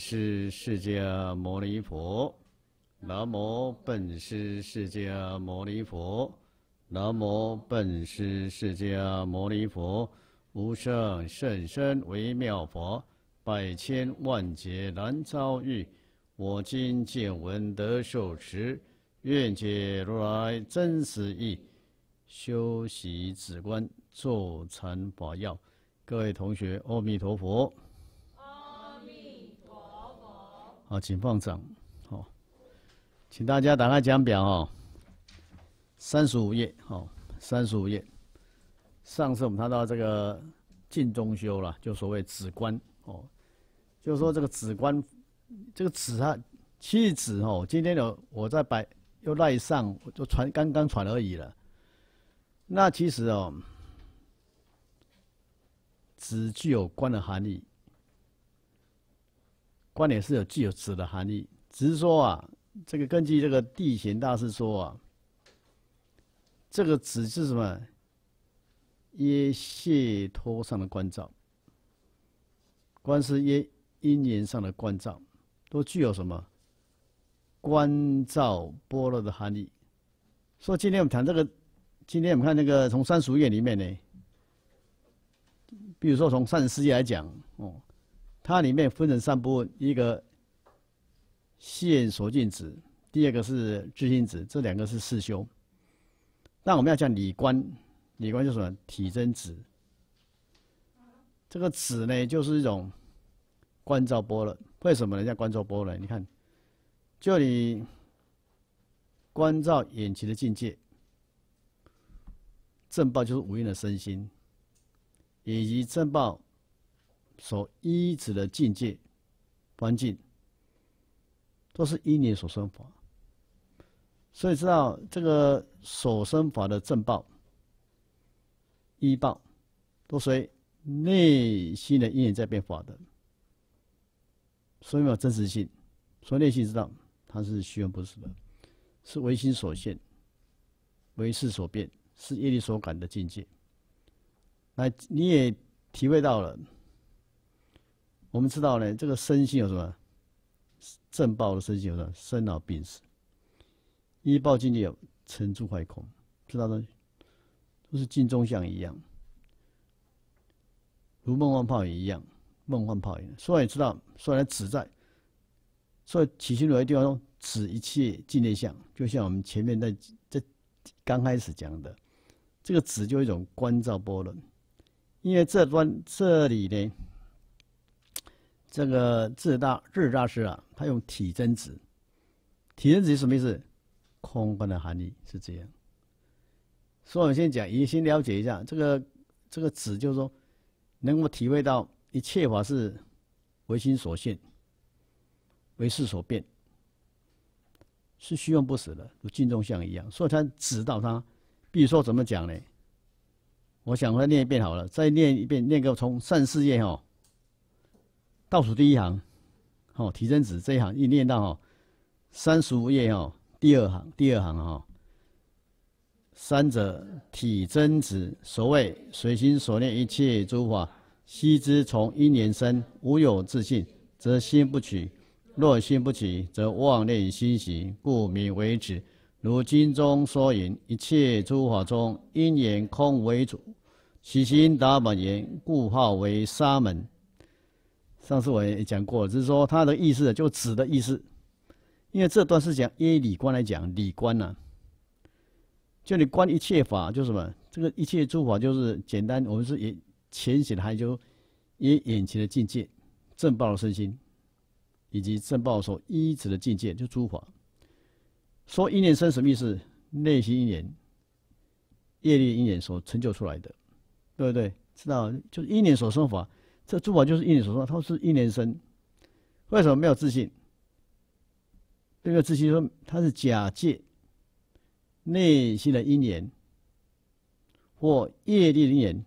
是释迦摩尼佛，南无本师释迦摩尼佛，南无本师释迦摩尼佛，无上甚深为妙法，百千万劫难遭遇，我今见闻得受持，愿解如来真实义，修习此观坐禅法要。各位同学，阿弥陀佛。啊，请放掌。好，请大家打开讲表哦，三十五页。好，三十五页。上次我们谈到这个“静中修”了，就所谓“止观”。哦，就是说这个“止观”，这个“止”啊，弃止哦。今天的我在摆，又赖上，我就传刚刚传而已了。那其实哦，止具有观的含义。观点是有具有指的含义，只是说啊，这个根据这个地形大师说啊，这个指是什么？耶谢托上的关照，观是耶音缘上的关照，都具有什么？关照波罗的含义。说今天我们谈这个，今天我们看那个，从三俗五里面呢，比如说从三十四页来讲，哦。它里面分成三部分：一个线索镜子，第二个是知性子，这两个是四修。那我们要讲理观，理观是什么？体真子。这个子呢，就是一种观照波了。为什么人家观照波呢？你看，就你观照眼前的境界，正报就是无用的身心，以及正报。所依止的境界、环境，都是因你所生法，所以知道这个所生法的正报、依报，都随内心的因缘在变化的，所以没有真实性，所以内心知道它是虚幻不实的，是唯心所现，唯事所变，是业力所感的境界。那你也体会到了。我们知道呢，这个生性有什么？正报的生性有什么？生老病死，一报境界有成住坏空，知道吗？都是镜中像一样，如梦幻泡影一样，梦幻泡影。所以知道，所以此在，所以起心如来地方中，指一切境内相，就像我们前面在在刚开始讲的，这个指就一种观照波轮，因为这端这里呢。这个智大智大师啊，他用体真子，体真子是什么意思？空观的含义是这样。所以我们先讲，也先了解一下这个这个子，就是说能够体会到一切法是唯心所现、唯事所变，是虚妄不死的，如镜中像一样。所以他指导他，比如说怎么讲呢？我想再念一遍好了，再念一遍，念个从善事业哦。倒数第一行，好，体真子这一行一念到哦，三十五页哦，第二行，第二行哦，三者体真子，所谓随心所念一切诸法，悉知从因缘生，无有自信，则心不取；若心不取，则妄念心行，故名为止。如经中所云：一切诸法中，因缘空为主，其心达本言，故号为沙门。上次我也讲过就是说它的意思，就指的意思。因为这段是讲依理观来讲理观呢，就你观一切法，就什么这个一切诸法，就是简单，我们是也浅显的，还就以眼前的境界正报的身心，以及正报所依止的境界，就诸法。说一念生什么意思？内心一念、业力一念所成就出来的，对不对？知道，就是一念所生法。这珠宝就是一缘所生，它是一年生。为什么没有自信？这个自信说它是假借内心的因缘或业力因缘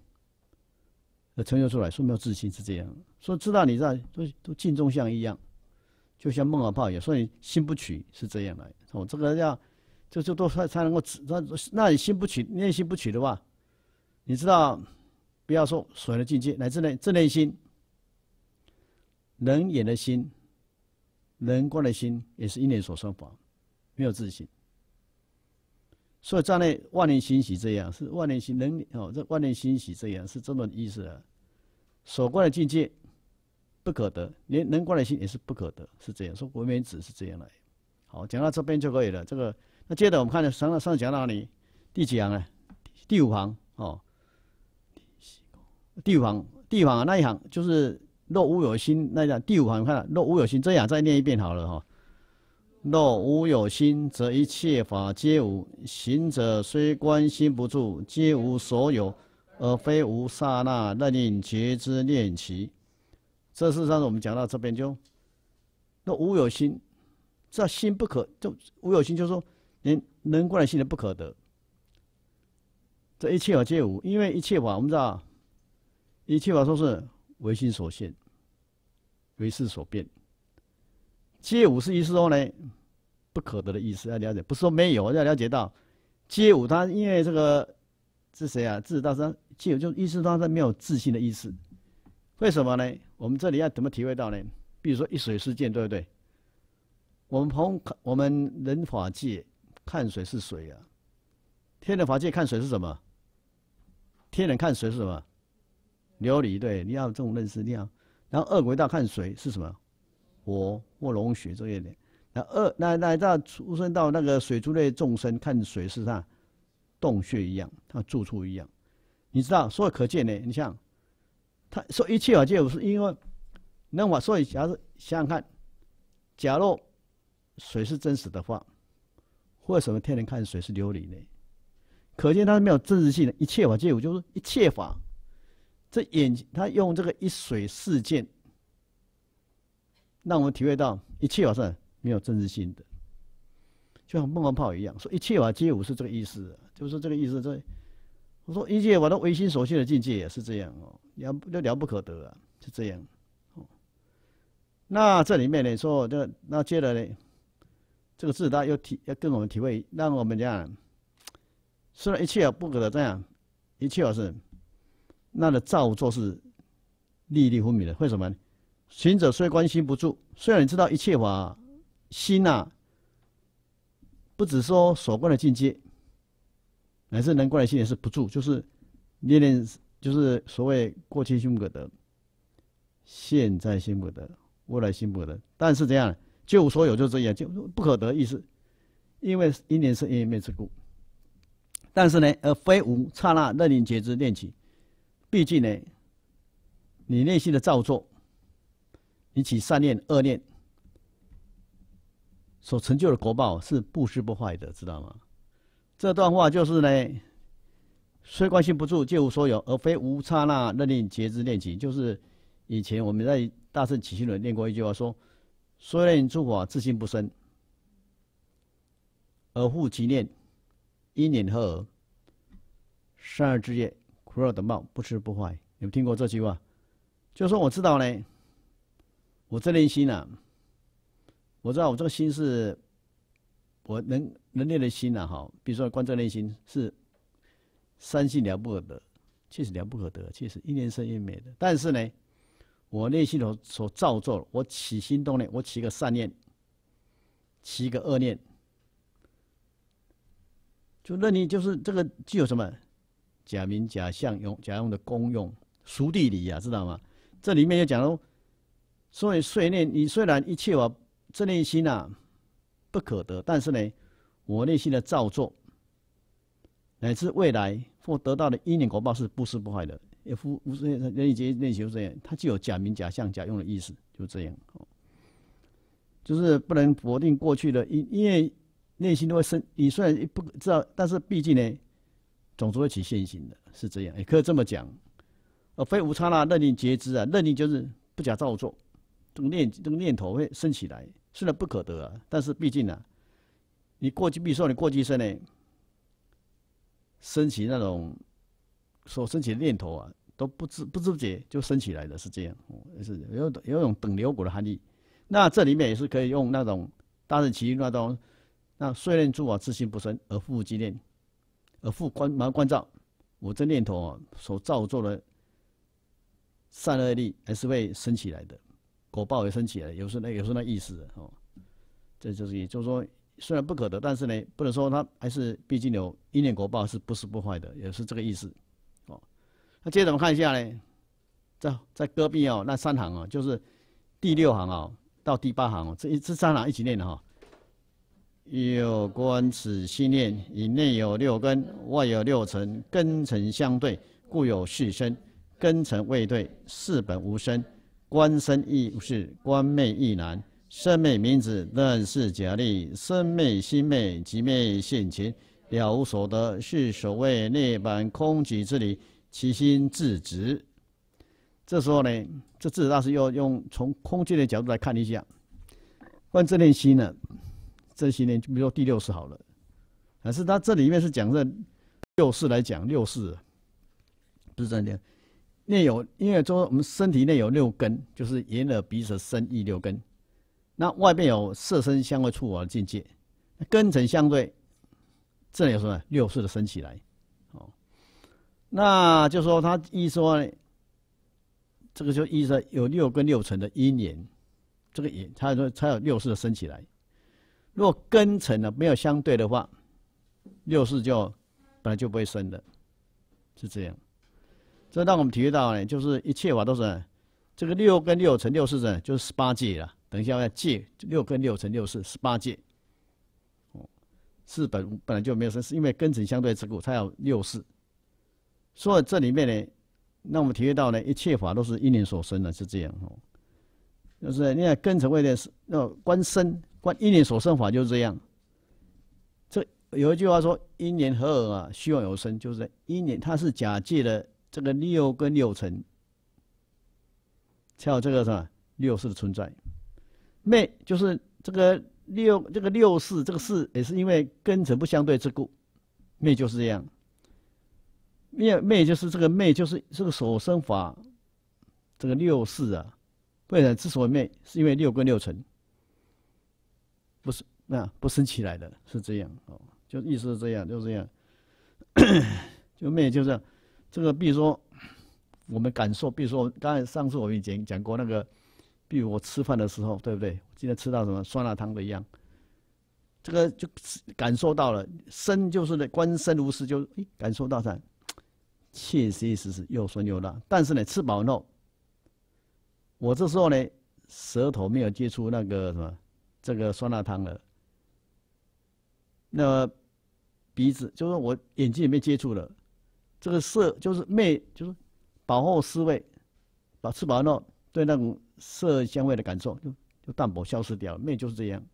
而成就出来，说没有自信是这样。说知道你知道都都镜中像一样，就像梦和泡影，说所以心不取是这样来。哦，这个要就就都才才能够。那那你心不取，内心不取的话，你知道？不要说所的境界，乃至内自内心、能眼的心、能观的心，也是一念所生法，没有自信。所以站内万年欣喜这样，是万年心能哦，这万年欣喜这样是这么意思。所观的境界不可得，连能观的心也是不可得，是这样说。无名子是这样来。好，讲到这边就可以了。这个那接着我们看上上讲到哪里第几行呢？第五行哦。第五行，第五行啊，那一行就是“若无有心”，那讲第五行。看“若无有心”，这样再念一遍好了哈。“若无有心，则一切法皆无行者，虽观心不住，皆无所有，而非无刹那任令觉知念起。”这实上我们讲到这边就“若无有心”，这心不可就无有心，就是说连能观的心都不可得。这一切法皆无，因为一切法我们知道。你起码说是唯心所现，唯事所变。街五是意思说呢，不可得的意思要了解，不是说没有要了解到，街五他因为这个是谁啊？自大生街五就意思说是没有自信的意思。为什么呢？我们这里要怎么体会到呢？比如说一水事件，对不对？我们从我们人法界看水是水啊，天人法界看水是什么？天人看水是什么？琉璃，对，你要这种认识，量。然后二鬼道看水是什么，火或龙穴这一的，然后二，那那到出生到那个水珠类众生看水是啥，洞穴一样，他住处一样，你知道，所以可见呢，你像，他说一切法界有，是因为，那我所以假设想想看，假如水是真实的话，为什么天人看水是琉璃呢？可见它是没有真实性的一切法界我就是一切法。这眼，他用这个一水四溅，让我们体会到一切法像没有真实性的，就像梦幻泡一样。说一切法皆无是这个意思，就是这个意思。这我说一切法都唯心所现的境界也是这样哦，了就了不可得啊，就这样。那这里面呢说这那接着呢，这个智达又体要跟我们体会，让我们这样，然一切不可得这样，一切法是。那的造作是历历分明的。为什么呢？行者虽关心不住，虽然你知道一切法心啊，不只说所观的境界，乃至能观的心也是不住，就是念念，就是所谓过去心不可得，现在心不可得，未来心不可得。但是这样，就所有就这样，就不可得意思，因为一念是因缘灭故。但是呢，而非无刹那任令觉知念起。毕竟呢，你内心的造作引起善念、恶念，所成就的果报是不失不坏的，知道吗？这段话就是呢，虽关心不住，皆无所有，而非无刹那认定截之念起，就是以前我们在大圣起心论念过一句话说：虽念诸法自性不生，而复其念因念合而善而之业。不吃不坏，有听过这句话？就说我知道呢。我这内心啊，我知道我这个心是，我人人类的心啊，哈。比如说，观照内心是三心了不可得，确实了不可得，确实一念生一灭的。但是呢，我内心所所造作，我起心动念，我起个善念，起一个恶念，就那你就是这个具有什么？假名假相用假用的功用，熟地理呀，知道吗？这里面就讲喽，所以碎念你虽然一切我这内心啊不可得，但是呢，我内心的造作乃至未来或得到的因缘果报是不是不坏的。也无，所以人以结内求这样，它就有假名假相假用的意思，就这样。就是不能否定过去的，因因为内心都会生，你虽然不知道，但是毕竟呢。总是会起现行的，是这样，也可以这么讲。呃，非无差啦，认定皆知啊，认定就是不假造作，这个念，这个念头会升起来。虽然不可得啊，但是毕竟呢，你过去比如说你过去生呢，升起那种所升起的念头啊，都不知不知不觉就升起来的，是这样。是，有有一种流股的含义。那这里面也是可以用那种大乘起那种那碎念诸法自性不生而复积念。而观，关蛮关照，我这念头啊，所造作的善恶力还是会升起来的，果报也升起来。有时候有时候那意思哦，这就是也就是说，虽然不可得，但是呢，不能说它还是毕竟有一念果报，是不是不坏的？也是这个意思，哦。那接着我们看一下呢，在在戈壁哦，那三行啊，就是第六行啊到第八行哦，这一这三行一起念的哈。有观此心念，以内有六根，外有六尘，根尘相对，故有四身；根尘未对，四本无身。观身亦是，观昧亦难。身昧名字，但是假立；身昧心昧，即昧性情，了无所得，是所谓涅槃空寂之理。其心自直。这时候呢，这智子大师又用从空寂的角度来看一下，观自念心呢。这些年，就比如说第六世好了，可是他这里面是讲这六世来讲六世，不是这样念。念有，因为说我们身体内有六根，就是眼、耳、鼻、舌、身、意六根。那外边有色身相位触我的境界，根尘相对，这里有什么六世的升起来？哦，那就说他一说，呢，这个就意思有六根六尘的因缘，这个因，他说才有六世的升起来。若根成呢，没有相对的话，六四就本来就不会生的，是这样。所以，当我们体会到呢，就是一切法都是这个六跟六乘六四呢，就是十八界啦。等一下要界六跟六乘六四，十八界，哦，是本本来就没有生，是因为根成相对之故，才有六四。所以这里面呢，让我们体会到呢，一切法都是因缘所生的，是这样哦。就是你看根成为的那观身。观一年所生法就是这样。这有一句话说：“因年合而啊，虚妄有生。”就是因年，它是假借的这个六根六尘才有这个什么六世的存在。昧就是这个六这个六世，这个世也是因为根尘不相对之故，昧就是这样。灭灭就是这个昧，就是这个所生法，这个六世啊，为什么之所以昧，是因为六根六尘。不是那不升起来的，是这样哦，就意思是这样，就这样，就没有。就样。这个，比如说我们感受，比如说刚才上次我们已经讲过那个，比如我吃饭的时候，对不对？今天吃到什么酸辣汤的一样，这个就感受到了，生就是那，观生如是，就哎，感受到啥？切确实实又酸又辣。但是呢，吃饱了。后，我这时候呢，舌头没有接触那个什么。这个酸辣汤了，那鼻子就是我眼睛里面接触了，这个色就是魅，就是饱后思味，把吃饱了后对那种色香味的感受就就淡薄消失掉了。魅就是这样，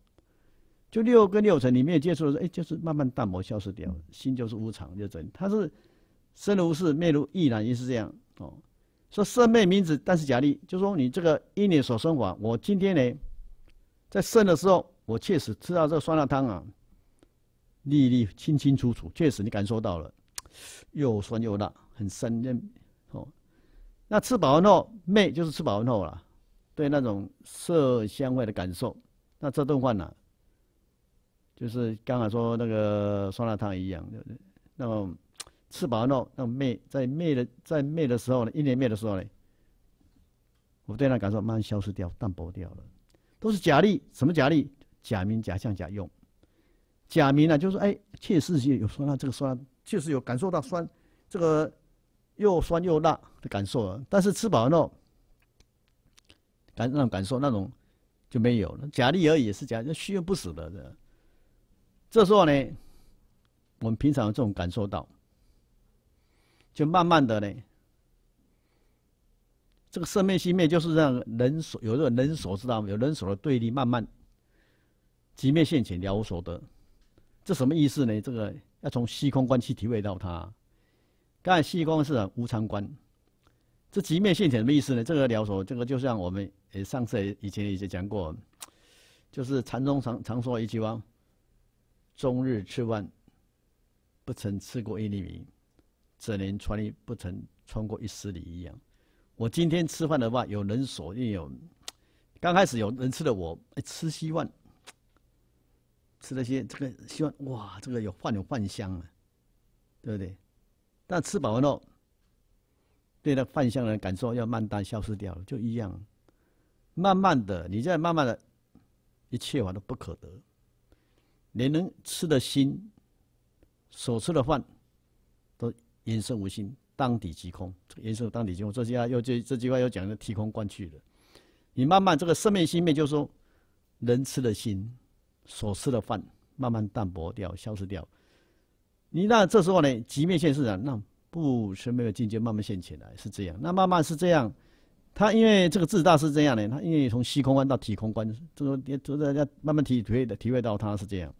就六跟六层你没有接触的时候，哎，就是慢慢淡薄消失掉了。心就是无常，就这样。他是生如是，灭如亦然，也是这样哦。说色昧名字但是假立，就说你这个一年所生法，我今天呢。在生的时候，我确实吃到这酸辣汤啊，粒粒清清楚楚，确实你感受到了，又酸又辣，很生人哦。那吃饱了后，灭就是吃饱了后了，对那种色香味的感受，那这顿饭呢，就是刚才说那个酸辣汤一样，对不对？那么吃饱了后，那灭在灭的在灭的时候呢，一年灭的时候呢，我对那感受慢慢消失掉，淡薄掉了。都是假力，什么假力？假名、假象、假用。假名呢，就是说，哎，确实是有酸辣，这个酸确实有感受到酸，这个又酸又辣的感受。但是吃饱了后，感那种感受那种就没有了，假力而已，也是假，那虚而不实的。这时候呢，我们平常这种感受到，就慢慢的呢。这个色灭息灭，就是让人所有人所知道，有人所的对立，慢慢即灭现前了无所得。这什么意思呢？这个要从虚空观去体会到它。刚才虚空是无常观，这即灭现前什么意思呢？这个了所，这个就像我们呃上次以前也讲过，就是禅宗常常说一句话：“终日吃饭，不曾吃过一粒米；，只能穿，不曾穿过一丝里一样。我今天吃饭的话，有人所应有。刚开始有人吃的我，吃稀饭，吃了些这个稀饭，哇，这个有饭有饭香啊，对不对？但吃饱了后，对那饭香的感受要慢慢消失掉了，就一样。慢慢的，你在慢慢的，一切法都不可得。你能吃的心，所吃的饭，都饮食无心。当底即空，这个颜色当底即空，这句话又这这句话又讲的体空观去了。你慢慢这个色灭心灭，就是说，人吃了心，所吃的饭慢慢淡薄掉、消失掉。你那这时候呢，即灭现世啊，那不生没有境界慢慢现前来，是这样。那慢慢是这样，他因为这个自大是这样的，他因为从虚空观到体空观，就说也就大要慢慢体会的，体会到他是这样。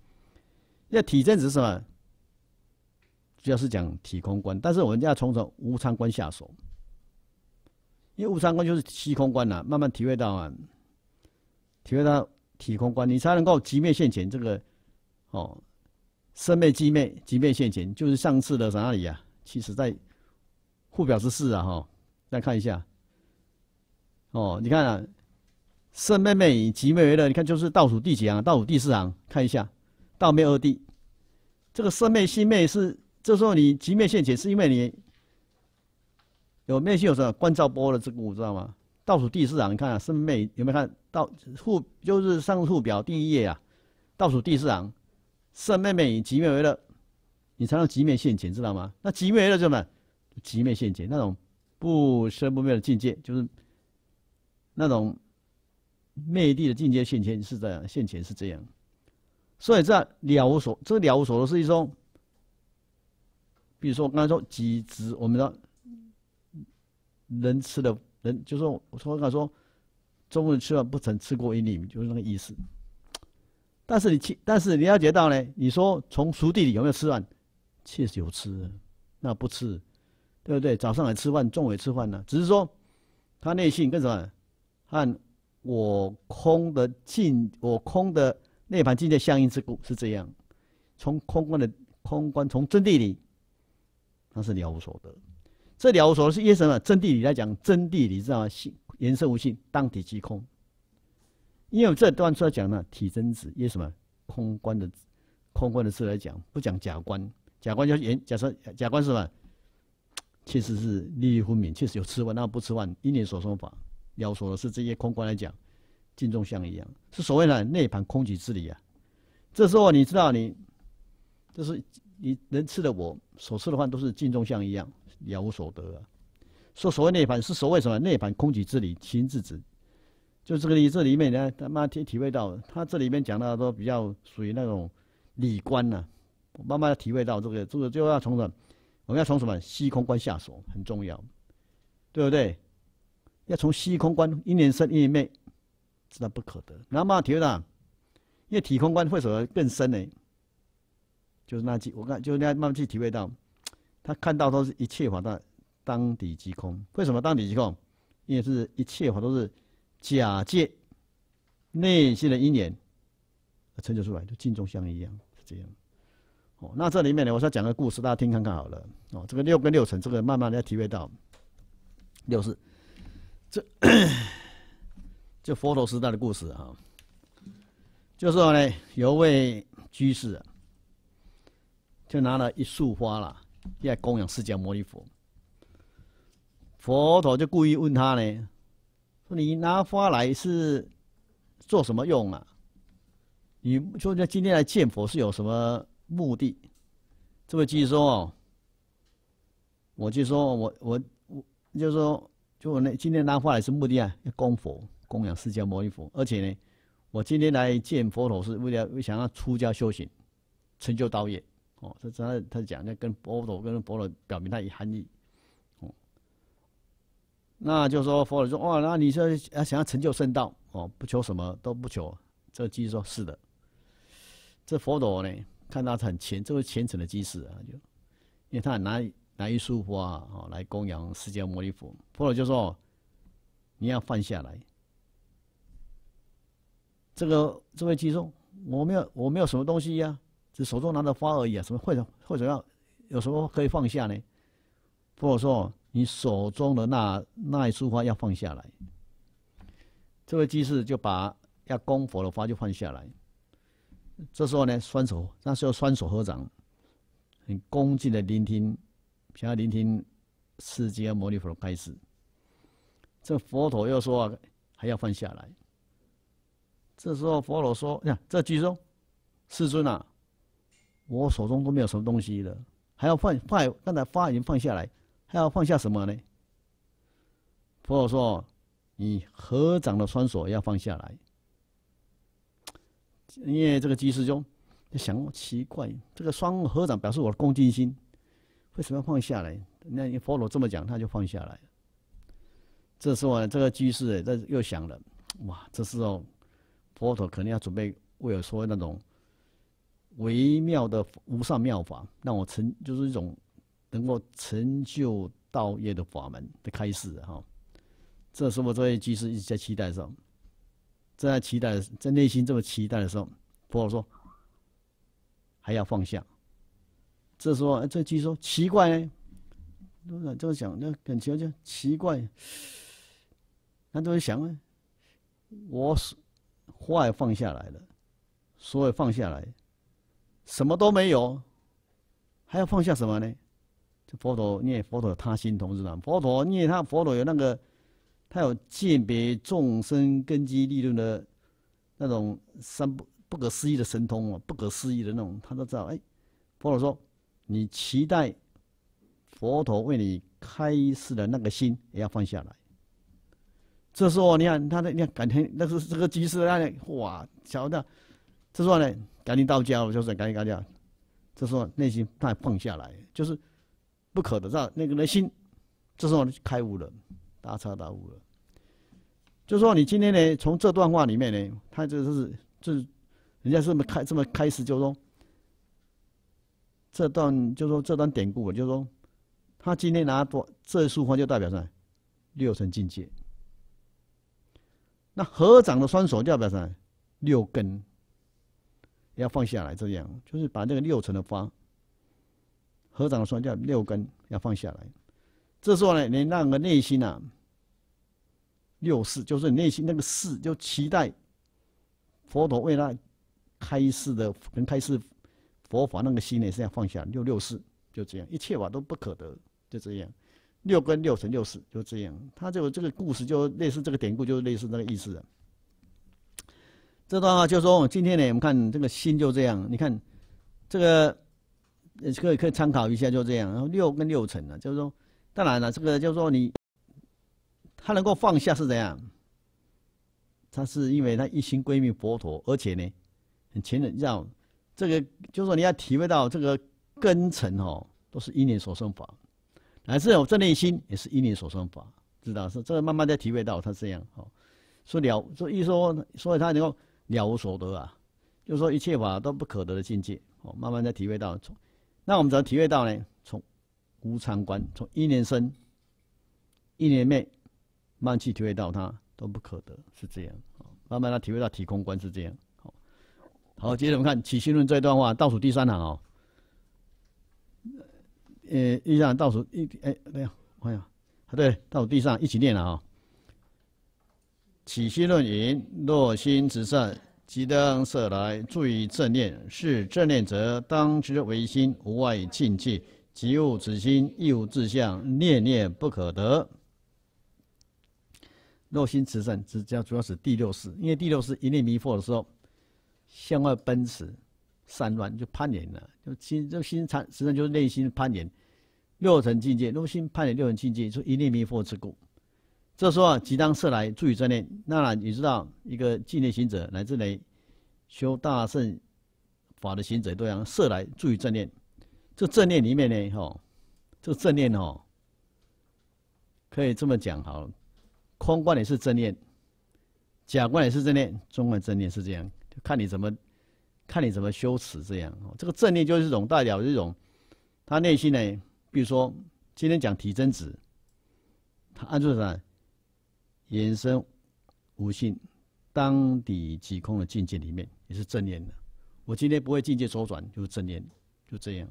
要体证是什么？主要是讲体空观，但是我们要从从无常观下手，因为无常观就是虚空观呐。慢慢体会到，啊，体会到体空观，你才能够即灭现前这个哦，生灭即灭，即灭现前，就是上次的在哪里啊？其实在互表之事啊哈，再看一下哦，你看啊，生灭灭以即灭为乐，你看就是倒数第几行？倒数第四行，看一下，倒灭二地，这个生灭心灭是。这时候你即面现前，是因为你有面心，有什么观照波的这个，知道吗？倒数第四行，你看啊，生妹，有没有看到？户？就是上户表第一页啊，倒数第四行，圣妹妹以极面为乐，你才能即面现前，知道吗？那即面为乐是什么？即面现前，那种不生不灭的境界，就是那种灭地的境界现前是这样，现前是这样。所以这了无所，这个了无所是一种。比如说，我刚才说几只，我们说人吃的，人就说，我敢说，中国人吃饭不曾吃过一粒米，就是那个意思。但是你去，但是你要解到呢，你说从熟地里有没有吃饭？确实有吃，那不吃，对不对？早上来吃饭，中午也吃饭呢。只是说，他内心跟什么？按我空的境，我空的那盘境界相应之故，是这样。从空观的空观，从真地里。那是了无所得，这了无所得是耶什么真谛理来讲？真谛理知道吗？性言色无性，当体即空。因为这段出来讲呢，体真子耶什么空观的空观的字来讲，不讲假观。假观就是言假设假观是吧？确实是利益分明，确实有吃饭，那不吃饭。一念所说法，了说的是这些空观来讲，敬重像一样，是所谓的内盘空寂之理啊。这时候你知道，你这是。你能吃的我所吃的饭都是镜中像一样，了无所得。说所谓涅槃是所谓什么涅槃空寂之理，心自止。就这个里这里面呢，他妈体体会到他这里面讲的都比较属于那种理观呢。慢慢体会到这个，这个最后要从什么？我们要从什么？虚空观下手，很重要，对不对？要从虚空观，一念生一念灭，自然不可得。然后慢慢体会到，因为体空观会走得更深呢。就是那句，我看就是那，慢慢去体会到，他看到都是一切法，的当底即空。为什么当底即空？因为是一切法都是假借内心的因缘成就出来，就镜中相一样，是这样。哦，那这里面呢，我要讲个故事，大家听看看好了。哦，这个六跟六层，这个慢慢的要体会到。六是这就佛陀时代的故事啊，就是说呢，有位居士。就拿了一束花啦，来供养释迦牟尼佛。佛陀就故意问他呢：“说你拿花来是做什么用啊？你就是今天来见佛是有什么目的？”这位继续说：“哦，我就说我我我就说就我那今天拿花来是目的啊，要供佛，供养释迦牟尼佛。而且呢，我今天来见佛陀是为了想要出家修行，成就道业。”哦，他他他讲，那跟佛陀跟佛陀表明他含义，哦，那就说佛陀说，哇，那你说啊，想要成就圣道，哦，不求什么，都不求。这居士说，是的。这佛陀呢，看他很虔，这位虔诚的居士啊，就因为他很拿拿一束花啊来供养释迦牟尼佛。佛陀就说，你要放下来。这个这位居士，我没有，我没有什么东西呀。你手中拿着花而已啊，什么或者或者要有什么可以放下呢？或者说你手中的那那一束花要放下来？这位居士就把要供佛的花就放下来。这时候呢，双手那时候双手合掌，很恭敬的聆听，想要聆听世间啊，摩尼佛的开始。这佛陀又说啊，还要放下来。这时候佛陀说：“呀，这居士，世尊啊。”我手中都没有什么东西了，还要放放刚才花已经放下来，还要放下什么呢？佛陀说：“你合掌的双手要放下来。”因为这个居士就想奇怪，这个双合掌表示我的恭敬心，为什么要放下来？那佛陀这么讲，他就放下来。这时候呢，这个居士也在又想了：哇，这时候佛陀肯定要准备为我说那种。微妙的无上妙法，让我成就是一种能够成就道业的法门的开始哈。这是我作为居士一直在期待的时候，正在期待，在内心这么期待的时候，佛我说还要放下。这时候这居说奇怪，都在这么想，那感觉就奇怪。那都是想啊，我话也放下来了，所也放下来。什么都没有，还要放下什么呢？这佛陀念佛陀，他心同志嘛。佛陀念他，佛陀有那个，他有鉴别众生根基利论的，那种三不不可思议的神通哦，不可思议的那种，他都知道。哎，佛陀说，你期待佛陀为你开示的那个心，也要放下来。这时候你看他的，你看感天，那是这个机师那里，哇，瞧得，这时候呢，赶紧到家，我就是赶紧到家。时候内心太放下来，就是不可的。那那个人心，这就开悟了，大彻大悟了。就说你今天呢，从这段话里面呢，他就是就是人家这么开这么开始，就说这段就说这段典故就就说他今天拿多这一束花就代表什么？六层境界。那合掌的双手就代表么？六根。要放下来，这样就是把那个六层的花，合掌的双叫六根要放下来。这时候呢，你那个内心啊，六四就是你内心那个四，就期待佛陀为他开示的，能开示佛法那个心也是要放下。六六四就这样，一切法都不可得，就这样。六根、六层六四就这样。他这个这个故事就类似这个典故，就类似那个意思这段话就是说，今天呢，我们看这个心就这样。你看，这个，可以可以参考一下，就这样。然后六跟六成啊，就是说，当然了，这个就是说你，他能够放下是怎样。他是因为他一心归命佛陀，而且呢，很浅的，让这个就是说你要体会到这个根尘哦，都是一念所生法，乃至我这内心也是因念所生法，知道是？这个慢慢在体会到他这样哦。说了，所一说，所以他能够。了无所得啊，就是说一切法都不可得的境界。哦，慢慢在体会到，从那我们怎么体会到呢？从无常观，从一念生、一念灭，慢慢去体会到它都不可得，是这样。哦，慢慢来体会到体空观是这样。好，好，接着我们看《起心论》这一段话，倒数第三行哦。呃，一上倒数一，哎，没有，没有，啊对，倒数第三，一起念了啊。起心论云：若心慈善，即当舍来注意正念。是正念者，当知唯心无外境界，即无此心，亦无自相，念念不可得。若心慈善，这要主要是第六识，因为第六识一念迷惑的时候，向外奔驰，散乱就攀岩了，就心就心，实际上就是内心攀岩，六层境界，若心攀岩六层境界，就一念迷惑之故。这时候啊，即当色来助于正念。那你知道，一个纪念行者乃至来修大圣法的行者，都要色来助于正念。这正念里面呢，哦，这个正念哦，可以这么讲，好，空观也是正念，假观也是正念，中观正念是这样，看你怎么看你怎么修持，这样。这个正念就是一种代表，这种他内心呢，比如说今天讲提真子，他按住么？延伸无性，当底即空的境界里面，也是正念的。我今天不会境界周转，就是正念，就这样。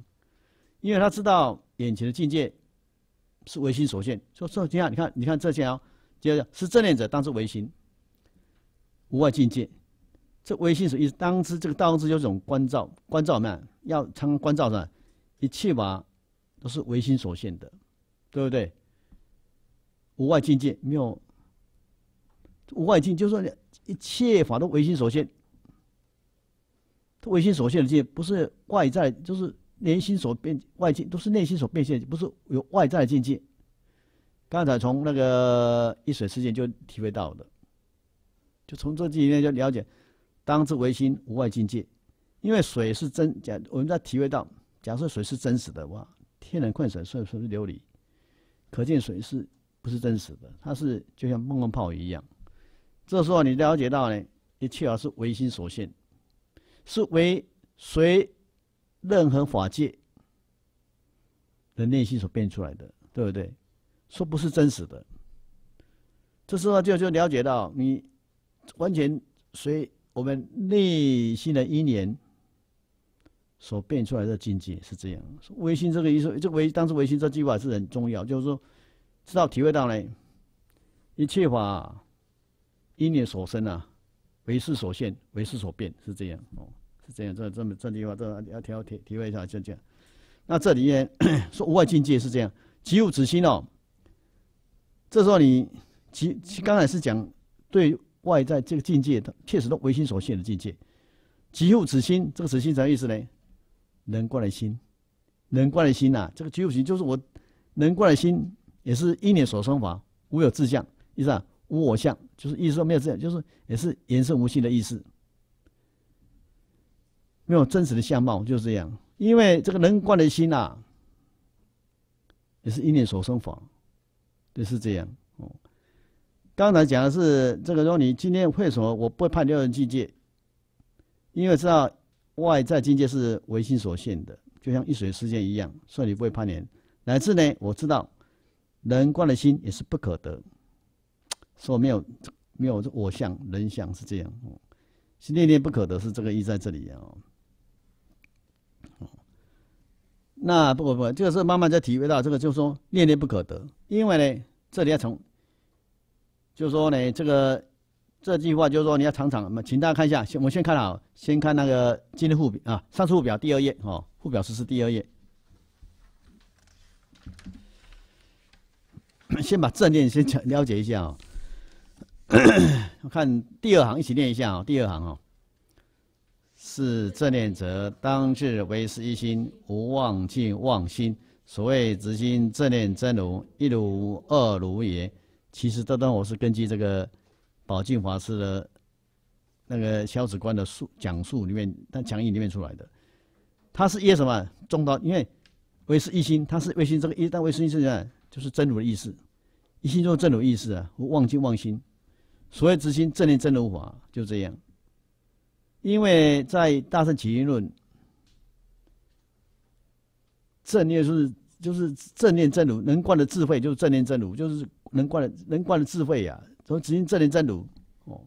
因为他知道眼前的境界是唯心所现，说说这样，你看，你看这些哦，接着是正念者，当之唯心无外境界。这唯心是当之这个当是有种关照，关照嘛，要常常关照的，一切法都是唯心所现的，对不对？无外境界，没有。无外境就是说一切法都唯心所现，唯心所现的境界不是外在，就是内心所变。外境都是内心所变现，不是有外在的境界。刚才从那个一水事件就体会到的，就从这几天就了解，当知唯心无外境界。因为水是真假，我们在体会到，假设水是真实的哇，天然矿泉水、纯是琉璃，可见水是不是真实的？它是就像梦幻泡一样。这时候你了解到呢，一切法是唯心所现，是为随任何法界的内心所变出来的，对不对？说不是真实的。这时候就就了解到，你完全随我们内心的因缘所变出来的境界是这样。唯心这个意思，这唯当时唯心这句话是很重要，就是说知道体会到呢，一切法。因念所生啊，为事所现，为事所变，是这样哦，是这样。这这么这句话，这要体体体会一下就这样。那这里面 说无外境界是这样，即物子心哦。这时候你其其刚才是讲对外在这个境界，确实都唯心所现的境界。即物子心，这个子心什么意思呢？能观的心，能观的心呐，这个即物心就是我能观的心，也是一念所生法，无有自相，意思啊。无我相，就是意思说没有这样，就是也是言色无心的意思。没有真实的相貌，就是这样。因为这个人观的心呐，也是因念所生法，也是这样。哦，刚才讲的是，这个说，你今天为什么我不会判六人境界？因为知道外在境界是唯心所现的，就像一水世界一样，所以你不会判人。乃至呢，我知道人观的心也是不可得。说没有没有我相人相是这样，是念念不可得是这个意在这里哦。那不不不，就是慢慢在体会到这个，就是说念念不可得。因为呢，这里要从，就是说呢，这个这句话就是说你要常常，我们请大家看一下，先我们先看好，先看那个今日附表啊，上次附表第二页哦，附表实施第二页，先把正念先了解一下哦。我看第二行，一起念一下啊。第二行啊，是正念者当至为是一心，无妄尽忘心。所谓执心正念真如，一如二如也。其实这段我是根据这个宝镜法师的那个消子观的述讲述里面，他讲义里面出来的。他是耶什么？中到因为为是一心，他是为心这个一，但唯心现在就是真如的意思，一心就是真如意思啊，无忘尽忘心。所谓“之心正念真如法”，就这样。因为在《大圣起因论》，正念是就是正念真如，能观的智慧就是正念真如，就是能观的能观的智慧呀。从执行心正念真如”哦，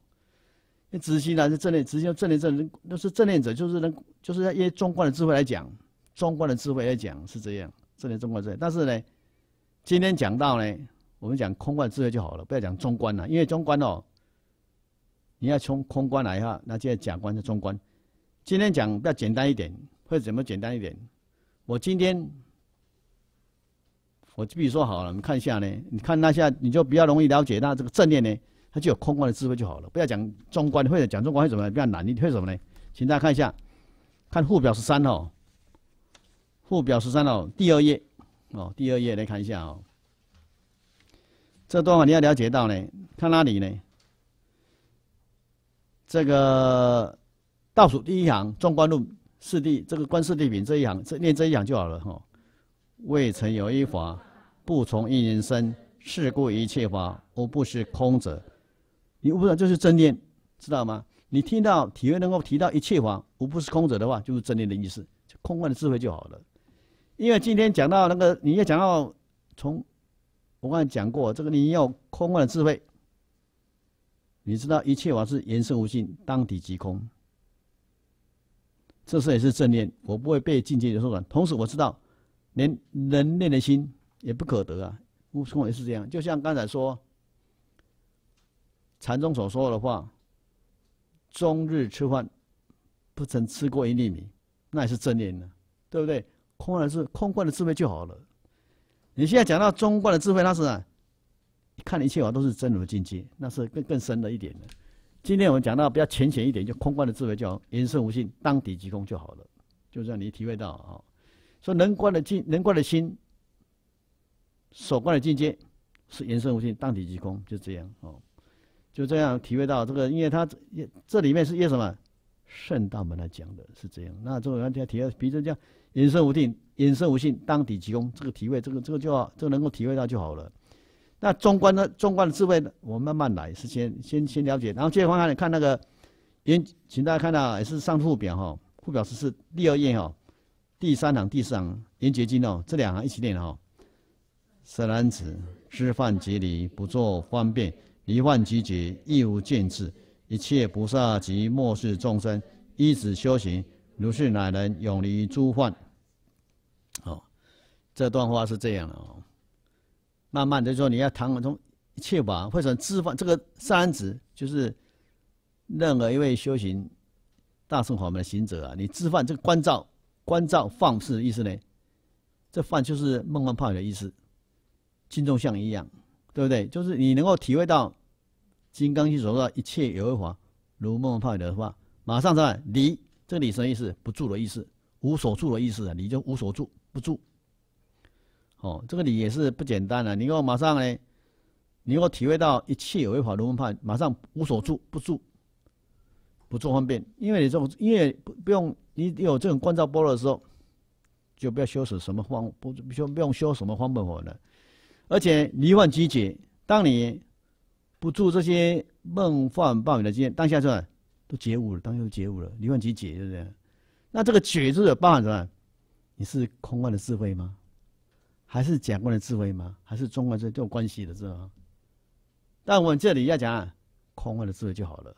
那“执心”呢是正念，“执心”正念正那是正念者，就是能，就是用中观的智慧来讲，中观的智慧来讲是这样，正念中观这慧。但是呢，今天讲到呢，我们讲空观智慧就好了，不要讲中观了，因为中观哦。你要从空观来哈，那就要假观是中观。今天讲比较简单一点，或者怎么简单一点？我今天我比如说好了，你看一下呢，你看那下你就比较容易了解那这个正念呢，它就有空观的智慧就好了。不要讲中观，或者讲中观会怎么比较难？你会什么呢？请大家看一下，看附表十三哦，附表十三哦，第二页哦，第二页来看一下哦。这段话你要了解到呢，看哪里呢？这个倒数第一行《壮观路四地，这个观四地品这一行，这念这一行就好了哈。未曾有一法不从一人生，是故一切法无不是空者。你悟到就是真念，知道吗？你听到、体会，能够提到一切法无不是空者的话，就是真念的意思，空观的智慧就好了。因为今天讲到那个，你要讲到从我刚才讲过这个，你要空观的智慧。你知道一切法是延伸无尽，当体即空。这是也是正念，我不会被境界所转。同时我知道，连人念的心也不可得啊。悟空也是这样，就像刚才说禅宗所说的话：，终日吃饭不曾吃过一粒米，那也是正念呢，对不对？空观是空观的智慧就好了。你现在讲到中观的智慧，那是。看的一切话都是真如境界，那是更更深了一点的。今天我们讲到比较浅显一点，就空观的智慧叫延伸无信，当底即空就好了。就这样，你体会到啊，说能观的境，能观的心，所观的境界是延伸无信，当底即空，就这样哦，就这样体会到这个，因为它这这里面是用什么圣道门来讲的，是这样。那这个大家体会，比如说这样延伸无定，延伸无信，当底即空，这个体会，这个这个叫这个能够体会到就好了。那中观的中观的智慧，呢，我们慢慢来，是先先先了解，然后接下来看看那个，也请大家看到，也是上附表哈，附表是是第二页哈，第三行第四行，言结经哦，这两行一起念哈，舍男子知犯结离，不作方便，离患积结，亦无见智，一切菩萨及末世众生，依止修行，如是乃能永离诸患。好，这段话是这样的哦。慢慢就说你要谈从，切法，或者知放这个三子就是，任何一位修行大乘法门的行者啊，你知放这个关照关照放是意思呢，这放就是梦幻泡影的意思，镜中像一样，对不对？就是你能够体会到金刚经所说一切有为法如梦幻泡影的话，马上在离这里什么意思？不住的意思，无所住的意思啊，你就无所住不住。哦，这个理也是不简单的。你给我马上呢，你如果体会到一切违法的门派，马上无所住不住，不做方便，因为你这种因为不用你有这种观照波的时候，就不要修什么方不修不用修什么方本火了，而且离幻即解，当你不住这些梦幻暴雨的经验当下是都解悟了，当下解悟了，离幻即解就是这样。那这个解字包含什么？你是空幻的智慧吗？还是讲观的智慧吗？还是中国这这种关系的，是吗？但我们这里要讲空观的智慧就好了，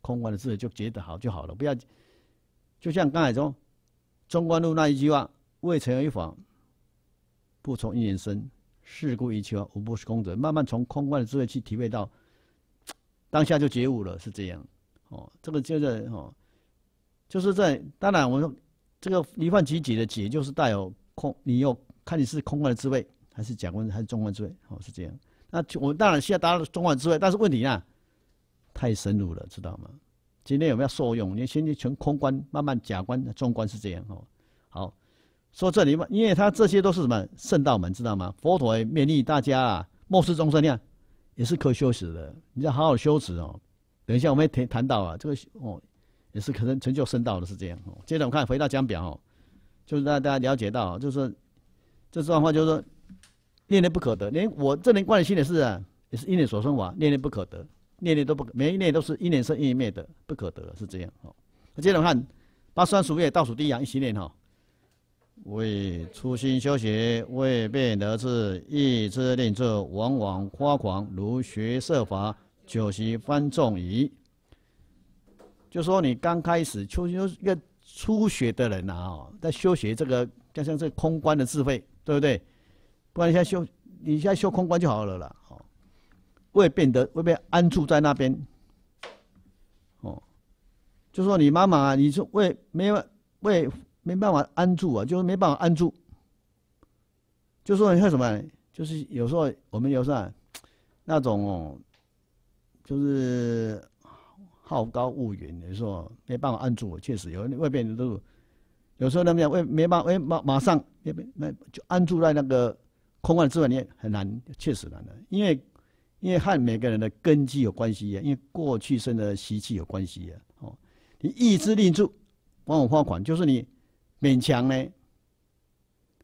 空观的智慧就觉得好就好了。不要，就像刚才中中观路那一句话：“未成一法，不从一言生；事故一求，无不是功德。”慢慢从空观的智慧去体会到当下就觉悟了，是这样。哦，这个就在哦，就是在当然，我说这个一幻即解的解，就是带有空，你有。看你是空观的智慧，还是假观，还是中观智慧？哦，是这样。那我当然现在达到中观智慧，但是问题呢，太深入了，知道吗？今天有没有受用，你先去从空观慢慢假观、中观是这样哦。好，说这里嘛，因为它这些都是什么圣道门，知道吗？佛陀也勉励大家啊，末世众生，你看也是可修持的，你要好好修持哦。等一下我们谈谈到啊，这个哦，也是可能成就圣道的是这样。接着我们看回到讲表，哦，就是让大家了解到，就是。这段话就是说，念念不可得。连我这连观心的事啊，也是一念所生法，念念不可得，念念都不，每一念都是一念生一念灭的，不可得，是这样。哦。那接着看八三十五页倒数第一行一起念哈。为初心修学，未变得志，一知念著，往往花狂，如学设法，久习翻众疑。就说你刚开始初修要初学的人啊，在修学这个，就像这空观的智慧。对不对？不然现在修，你现在修空关就好了啦。哦，会变得会被安住在那边。哦，就说你妈妈，你是未没有未没办法安住啊，就是没办法安住。就说你看什么？就是有时候我们有时候那种，哦，就是好高骛远，有时候没办法安住，确实有外边人都。有时候他们讲，喂，没马，喂马，马上，那那就安住在那个空旷的之法念，很难，确实难的。因为，因为和每个人的根基有关系呀，因为过去生的习气有关系呀。哦，你意志力住，往往发狂，就是你勉强呢，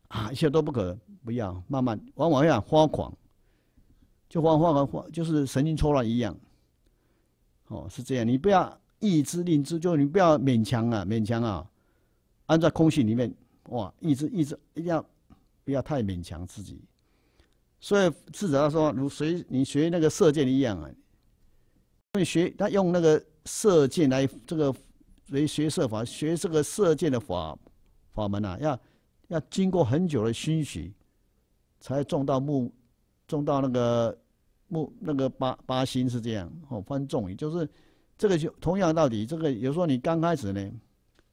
啊，一切都不可不要，慢慢往往要发狂，就发发发，就是神经错乱一样。哦，是这样，你不要意志力住，就你不要勉强啊，勉强啊。安在空气里面，哇！一直一直一定要不要太勉强自己。所以智者他说，如随你学那个射箭一样啊，你学他用那个射箭来这个以学射法，学这个射箭的法法门啊，要要经过很久的熏习，才中到木中到那个木那个八八心是这样哦，方重，也就是这个就同样道理，这个有时候你刚开始呢。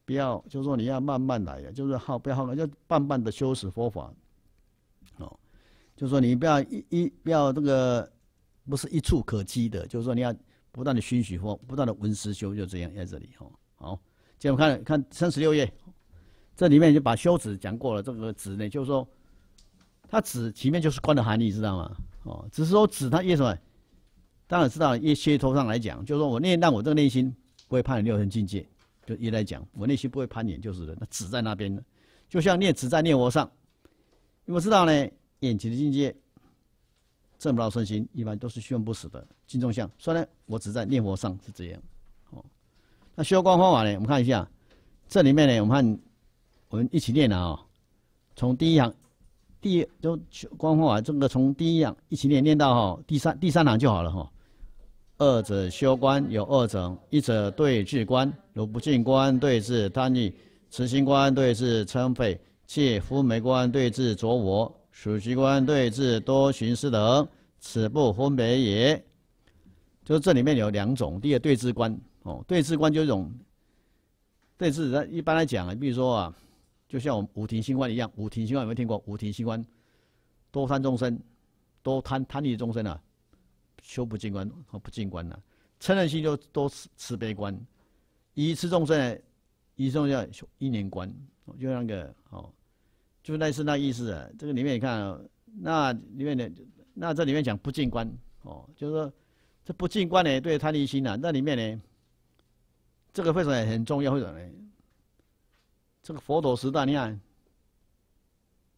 不要，就是说你要慢慢来呀，就是好，不要好了，要慢慢的修持佛法，哦，就是说你不要一一不要这个不是一触可及的，就是说你要不断的熏习或不断的闻思修，就这样在这里哦，好，接着看看三十六页，这里面就把修止讲过了，这个止呢，就是说它止前面就是观的含义，知道吗？哦，只是说止它意思，当然知道，一切头上来讲，就是说我念，但我这个内心不会判你六尘境界。就一来讲，我内心不会攀岩，就是的。那只在那边呢，就像念只在念佛上。因为知道呢，眼前的境界证不到身心，一般都是宣不死的金钟相。虽然呢，我只在念佛上是这样。哦，那修官方法呢？我们看一下，这里面呢，我们我们一起念啊，从第一行，第一就官方法这个从第一行一起念念到哈第三第三行就好了哈。二者修观有二种，一者对治观，如不净观对治贪欲，慈心观对治嗔恚，切夫眉观对治着我，属习观对治多寻思等，此不分别也。就是这里面有两种，第一个对治观，哦，对治观就是种对治，一般来讲啊，比如说啊，就像我们五庭心观一样，五庭心观有没有听过？五庭心观多贪众生，多贪贪欲众生啊。修不净关和不净关呢？嗔人心就多慈悲观，以持众生呢，以众生一年观，就那个哦，就类似那意思啊。这个里面你看，那里面的那这里面讲不净关哦，就是说这不净关呢，对贪吝心啊，那里面呢，这个非常很重要，非常呢，这个佛陀时代，你看，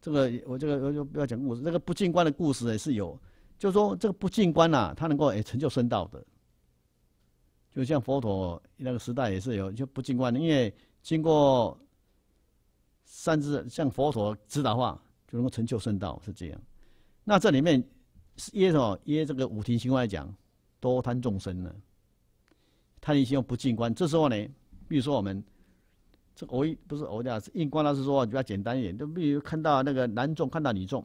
这个我这个我就不要讲故事，这个不净关的故事也是有。就说这个不进观呐，他能够也成就圣道的。就像佛陀那个时代也是有就不进观的，因为经过三支像佛陀指导化就能够成就圣道，是这样。那这里面，是耶哦耶这个五庭心来讲多贪众生呢，贪心又不进观。这时候呢，比如说我们这偶一不是偶啊，是印光大师说比较简单一点，都比如看到那个男众看到女众，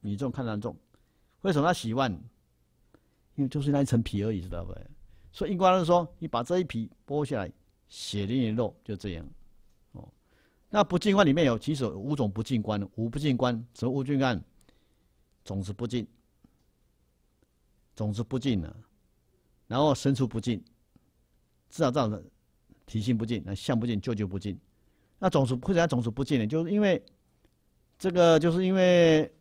女众看到男众。为什么他洗碗？因为就是那一层皮而已，知道不？所以英国人说：“你把这一皮剥下来，血淋淋肉就这样。”哦，那不净观里面有其实五种不净观，五不净观，什么五秽观，种子不净，种子不净呢？然后生出不净，至少这样的体性不净，那相不净，舅舅不净。那种子为什么种子不净呢？就是因为这个，就是因为。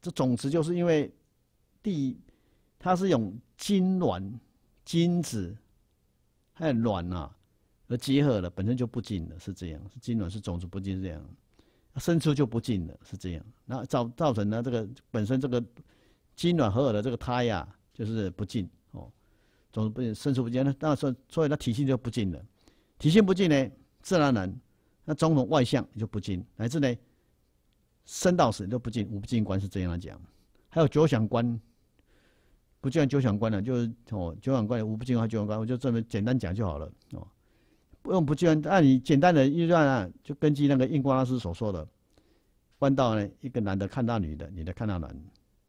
这种子就是因为，第一，它是用精卵、精子、还有卵啊，而结合了，本身就不精的，是这样。是精卵是种子不是这样，生出就不进的，是这样。那造造成呢，这个本身这个精卵合尔的这个胎呀，就是不进哦，种子不精，生出不进，那那所所以它体性就不进了。体性不进呢，自然然那种种外向就不进，来自呢。生到死都不进无不进观是这样讲。还有九想观，不见九想观了，就是哦，九想观无不进啊。九想观我就这么简单讲就好了哦，不用不见，按你简单的预算啊，就根据那个印光大师所说的翻到呢，一个男的看到女的，女的看到男，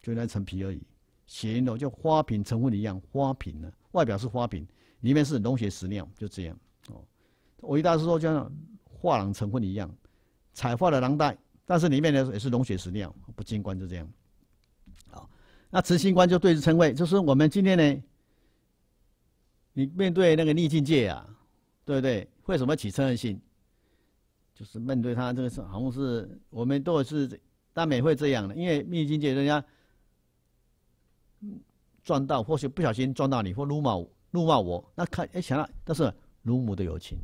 就那层皮而已，音哦，就花瓶成分一样，花瓶呢外表是花瓶，里面是脓血石尿，就这样哦。一大师说就像画廊成分一样，彩画的囊袋。但是里面呢也是龙血石尿，不进关就这样，好，那慈心观就对称谓，就是我们今天呢，你面对那个逆境界啊，对不对？为什么起嗔恨心？就是面对他这个是，好像是我们都是但免会这样的，因为逆境界人家撞到，或许不小心撞到你或辱骂辱骂我，那看哎想到，但是乳母的友情，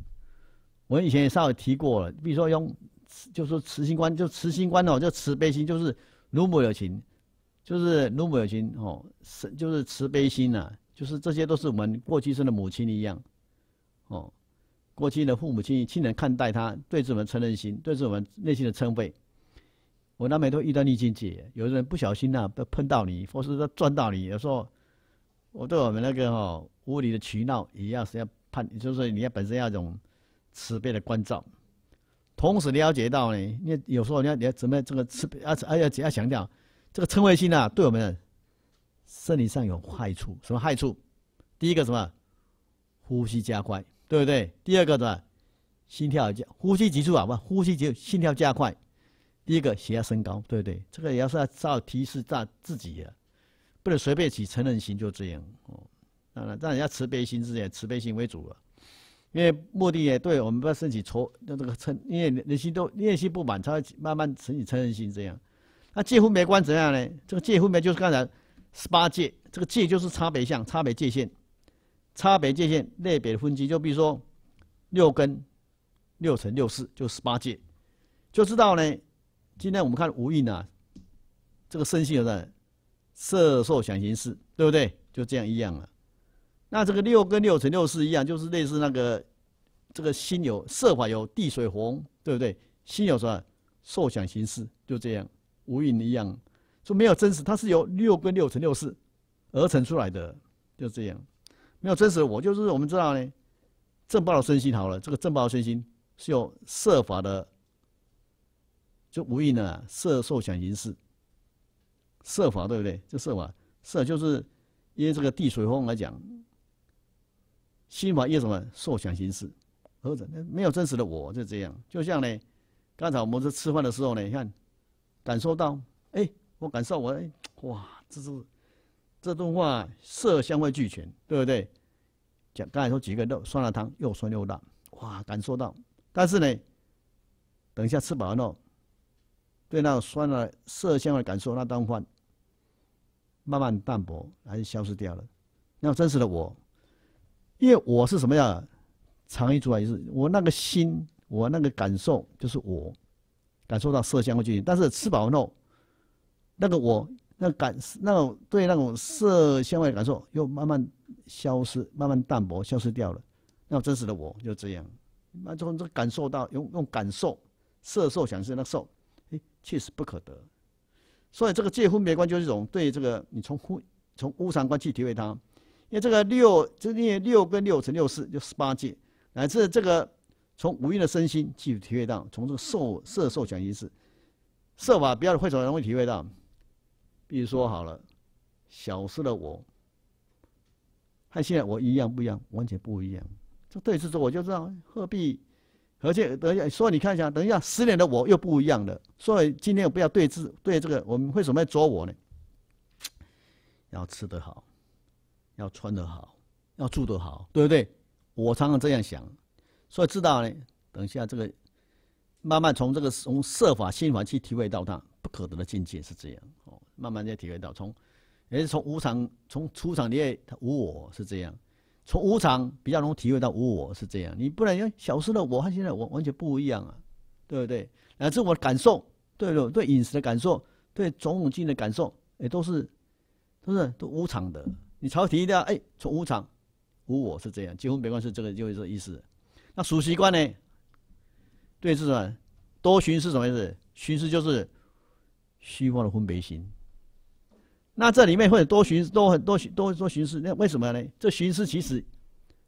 我以前也稍微提过了，比如说用。就说慈心观，就慈心观哦，就慈悲心，就是如母有情，就是如母有情哦，是就是慈悲心呐，就是这些都是我们过去生的母亲一样哦，过去的父母亲亲人看待他，对着我们称认心，对着我们内心的称谓。我那每都遇到逆境界，有的人不小心呐，被碰到你，或是说撞到你，有时候，我对我们那个哦，无理的渠道也要是要判，就是你要本身要一种慈悲的关照。同时了解到呢，你有时候你要你要怎么这个慈悲啊？而且要强调，这个称谓心啊，对我们的生理上有害处。什么害处？第一个什么，呼吸加快，对不对？第二个的，心跳加呼吸急促啊？不，呼吸急心跳加快。第一个血压升高，对不对？这个也要是要照提示大自己的，不能随便起成人心就这样。哦。当然要慈悲心是也，慈悲心为主了。因为目的也对，我们不要升起仇，那这个称，因为人心都练习不满，才慢慢升起嗔恨心这样。那戒分别观怎样呢？这个戒分别就是刚才十八戒，这个戒就是差别相、差别界限、差别界限、类别的分级。就比如说六根、六乘六四，就十八戒，就知道呢。今天我们看无印啊，这个身心有的色、受、想、行、识，对不对？就这样一样啊。那这个六跟六乘六是一样，就是类似那个这个心有设法有地水红，对不对？心有什么？受想行识，就这样无影一样，说没有真实，它是由六跟六乘六四而成出来的，就这样没有真实。我就是我们知道呢，正报的身心好了，这个正报的身心是由设法的就无影呢设受想行识，设法对不对？这设法设就是因为这个地水风来讲。心法业什么受想行识，或者没有真实的我，就这样。就像呢，刚才我们在吃饭的时候呢，你看感受到，哎，我感受我，哎，哇，这是这顿饭色香味俱全，对不对？讲刚才说几个肉酸辣汤又酸又辣，哇，感受到。但是呢，等一下吃饱了后，对那个酸的色香味感受，那顿饭慢慢淡薄，还是消失掉了。那真实的我。因为我是什么样？常一出来就是我那个心，我那个感受就是我感受到色香味俱全。但是吃饱后，那个我那感那种对那种色香味的感受又慢慢消失，慢慢淡薄，消失掉了。那真实的我就这样，那从这感受到用用感受色受想是那受，哎，确实不可得。所以这个戒分别观就是一种对这个你从从无常观去体会它。因为这个六，这因为六跟六乘六四就十八戒，乃至这个从五蕴的身心去体会到，从这个受色受想行识，设法不要会所人会体会到，比如说好了，小时的我，和现在我一样不一样，完全不一样。这对峙说我就知道何必，而且等一下，所以你看一下，等一下十年的我又不一样的。所以今天我不要对峙对这个，我们为什么要捉我呢？要吃得好。要穿得好，要住得好，对不对？我常常这样想，所以知道呢。等一下，这个慢慢从这个从设法心法去体会到它不可得的境界是这样哦。慢慢再体会到，从也是从无常，从出场你也无我是这样。从无常比较能体会到无我是这样。你不然，因为小时候我和现在我完全不一样啊，对不对？乃至我的感受，对了，对饮食的感受，对种种境的感受，也都是都是都无常的？你朝廷一定要哎，从无常、无我是这样，结婚别关是这个就是这意思。那属习惯呢？对是什么？多寻是什么意思？寻思就是虚妄的分别心。那这里面会多寻多很多多多寻思，那为什么呢？这寻思其实，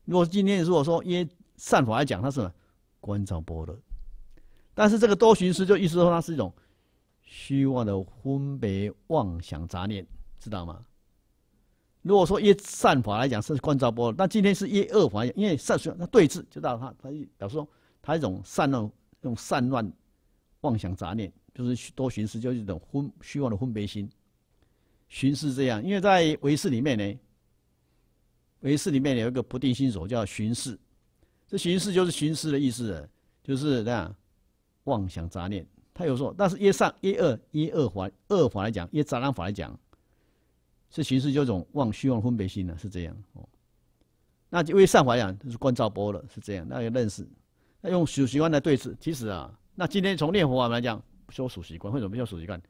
如果今天如果说，因为善法来讲，它是什么观照波罗。但是这个多寻思就意思说，它是一种虚妄的分别妄想杂念，知道吗？如果说一善法来讲是观照波，那今天是一恶法，因为善、善那对峙，就到他，他表示说，他一种善乱、用善乱、妄想杂念，就是多寻思，就是一种昏虚妄的分别心，寻思这样。因为在唯识里面呢，唯识里面有一个不定心所叫寻思，这寻思就是寻思的意思，就是那样妄想杂念，他有说，但是一善、一恶、一恶法、恶法来讲，一杂乱法来讲。这形式就一种妄虚妄分别心呢，是这样。哦，那为善法呀，就是观照波了，是这样。那要认识，那用属习惯来对峙。其实啊，那今天从念佛啊来讲，不修属习惯。为什么不修属习惯？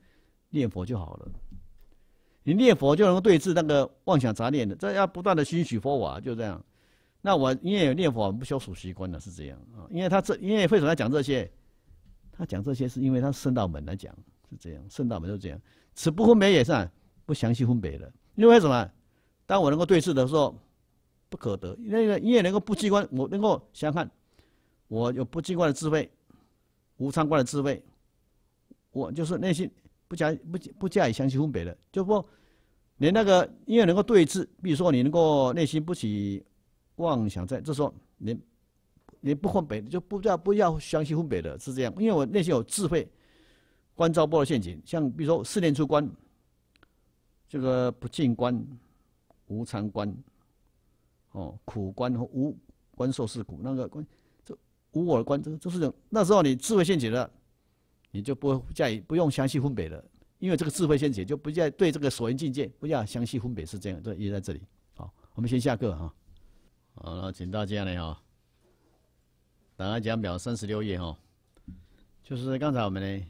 念佛就好了。你念佛就能够对峙那个妄想杂念的，这要不断的熏取佛法，就这样。那我因为念佛不修属习惯了，是这样啊。因为他这，因为为什么要讲这些，他讲这些是因为他圣道门来讲是这样，圣道门就这样。此不分别也是。不详细分别的。因为什么？当我能够对峙的时候，不可得。那个你也能够不机关，我能够想想看。我有不机关的智慧，无参观的智慧，我就是内心不加不不加以详细分别的，就不连那个因为能够对峙，比如说，你能够内心不起妄想，在这时候，你你不分别，就不要不要详细分别的，是这样。因为我内心有智慧，观照不的陷阱。像比如说，四念出观。这个不净观、无常观、哦苦观和无观受是苦，那个观这无我观，这这是种那时候你智慧现解了，你就不再不用详细分别了，因为这个智慧现解就不再对这个所缘境界不要详细分别，是这样。这也在这里。好，我们先下课哈。好，了，请大家呢，等下讲表三十六页哈，就是刚才我们呢。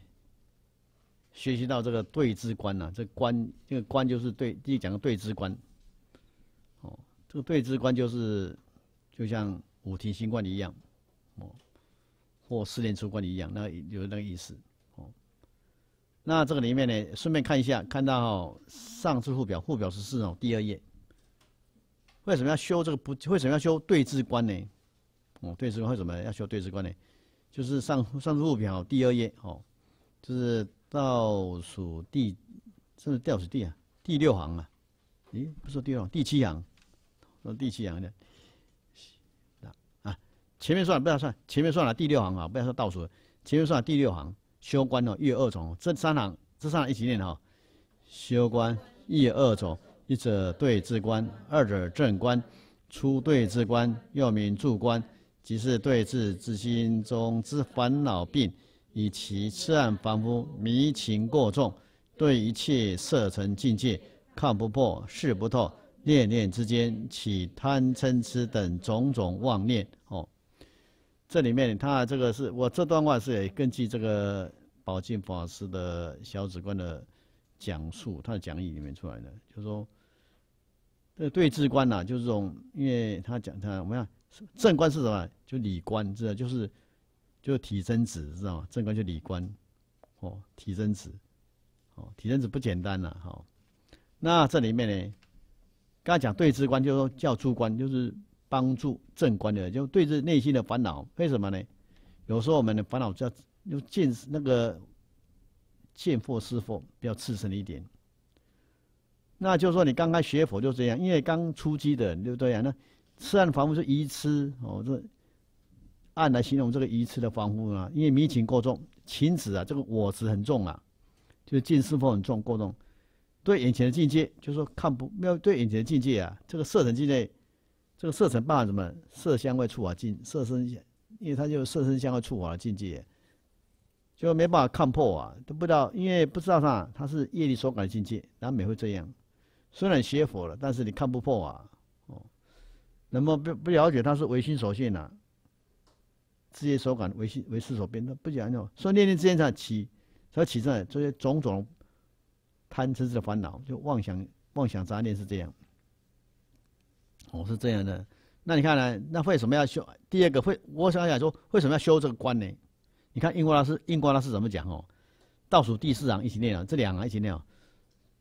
学习到这个对峙观呐，这观这个观就是对，第一讲的对峙观。哦，这个对峙观就是，就像五停心观一样，哦，或四念出观一样，那有那个意思。哦，那这个里面呢，顺便看一下，看到上次附表，附表十四哦，第二页。为什么要修这个不？为什么要修对峙观呢？哦，对峙观为什么要修对峙观呢？就是上上次附表第二页哦，就是。倒数第，这是倒数第啊，第六行啊，咦，不是第六行，第七行，说第七行的，啊，前面算了，不要算，前面算了第六行啊，不要说倒数，前面算了第六行，修观哦，一二重，这三行，这三行一起念哈，修观一二重，一者对治观，二者正观，初对治观又名住观，即是对治之心中之烦恼病。以其痴暗凡夫迷情过重，对一切色尘境界看不破、视不透，念念之间起贪嗔痴等种种妄念。哦，这里面他这个是我这段话是根据这个宝镜法师的《小止观》的讲述，他的讲义里面出来的，就说这对治观呐，就是这种，因为他讲他我们看正观是什么？就理观，知道就是。就体真子，知道吗？正官就理官，哦，体真子，哦，体真子不简单了，哈。那这里面呢，刚才讲对治官，就是说叫助官，就是帮助正官的，就对治内心的烦恼。为什么呢？有时候我们的烦恼叫就见那个见佛思佛，比较刺深一点。那就是说你刚开学佛就这样，因为刚出家的就这样。那次案烦恼是疑痴，哦，这。暗来形容这个鱼池的防护啊，因为迷情过重，情子啊，这个我字很重啊，就是近似否很重过重，对眼前的境界，就说看不没有对眼前的境界啊，这个色尘境界，这个色尘办法什么？色香味触法境，色身因为他就色身香会触法的境界，就没办法看破啊，都不知道，因为不知道啥，他是业力所感的境界，难免会这样。虽然学佛了，但是你看不破啊，哦，那么不不了解他是唯心所现呐。这些手感为事为事所变，那不讲究，所说念念之间在起，他起在这些种种贪嗔痴的烦恼，就妄想妄想杂念是这样，哦是这样的。那你看呢？那为什么要修？第二个会我想想说，为什么要修这个观呢？你看英国大师，英国大师怎么讲哦？倒数第四章一起念啊，这两行一起念哦。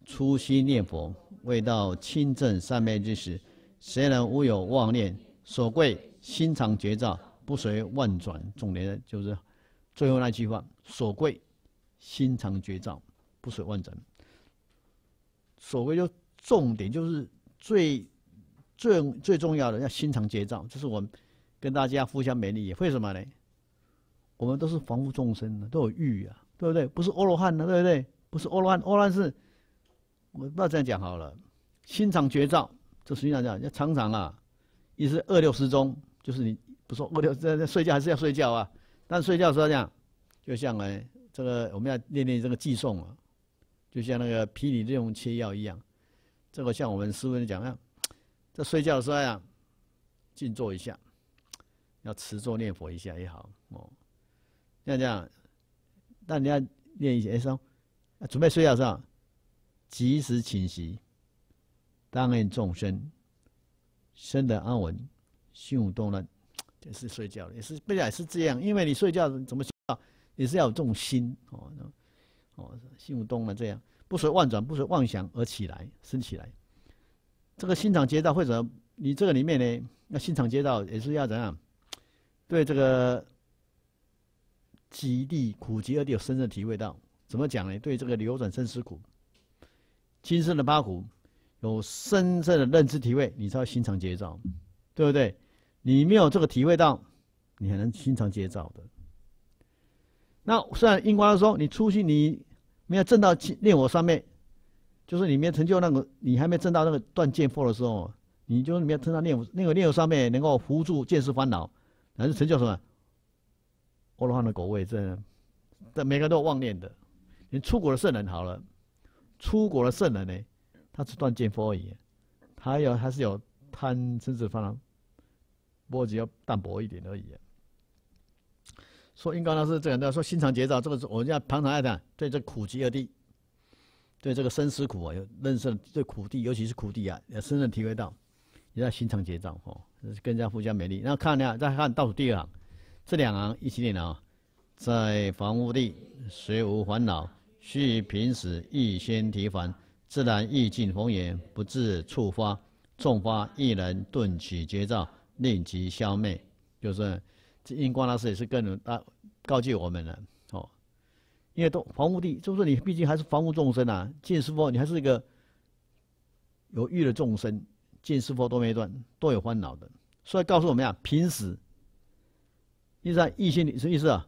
初心念佛，未到清正三昧之时，谁能无有妄念？所贵心常觉照。不随万转，重点就是最后那句话：所贵心常绝照，不随万转。所谓就重点就是最最最重要的，要心常绝照。这是我们跟大家互相勉励。为什么呢？我们都是凡夫众生的，都有欲啊，对不对？不是阿罗汉的，对不对？不是阿罗汉，阿罗汉是我不要这样讲好了。心常绝照，这实际上讲，要常常啊，一是二六十中，就是你。不说，我这这睡觉还是要睡觉啊，但睡觉时候这样，就像哎，这个我们要练练这个寄送啊，就像那个霹里这种切药一样，这个像我们师父讲啊，在睡觉的时候呀，静坐一下，要持坐念佛一下也好哦，像这样，那你要练一些哎，说、准备睡觉的时候，及时清息，当愿众生，生得安稳，心无动乱。也是睡觉，也是本来是这样，因为你睡觉怎么睡觉，也是要有这种心哦，哦，心不动嘛，这样不随万转，不随妄想而起来，升起来。这个心肠街道或者你这个里面呢，那心肠街道也是要怎样？对这个极地苦极而地有深深体会到，怎么讲呢？对这个流转生死苦、今生的八苦有深深的认知体会，你才要心肠接照，对不对？你没有这个体会到，你很难心常接照的。那虽然印光来说，你出去你没有证到念我上面，就是你没有成就那个，你还没证到那个断见佛的时候，你就没有证到念佛，那个念佛上面，能够扶住见识烦恼，还是成就什么？阿罗汉的果位证，这每个都妄念的。你出国的圣人好了，出国的圣人呢，他是断见佛而已，他有还是有贪嗔痴烦恼。波只要淡薄一点而已。说应该呢是这样的，说心肠结照，这个是我们要常常爱谈。对这苦集而地，对这个生死苦啊，有认识，对苦地，尤其是苦地啊，要深深体会到，也要心肠结照哦，更加附加美丽。那看下再看倒数第二行，这两行一起念啊：在房屋地虽无烦恼，须以平时一心提防，自然意境逢颜，不自触发重发，亦能顿起结照。令即消灭，就是这印光大师也是跟人啊告诫我们了。哦，因为都防护地，就是你毕竟还是防护众生啊。见师佛你还是一个有欲的众生，见师佛多没断，多有烦恼的。所以告诉我们啊，平时，意思啊，一心的意思啊，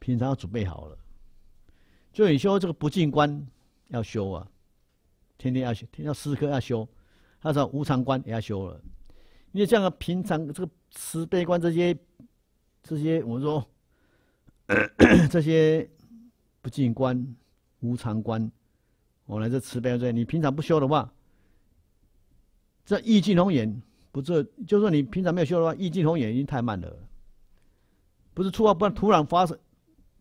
平常要准备好了。就你修这个不净观要修啊，天天要修，天天要时刻要修。他说无常观也要修了。因为像平常这个慈悲观这些、这些我们说 这些不净观、无常观，我来这慈悲观，你平常不修的话，这意境红眼不是就说你平常没有修的话，意境红眼已经太慢了，不是触不突然发生，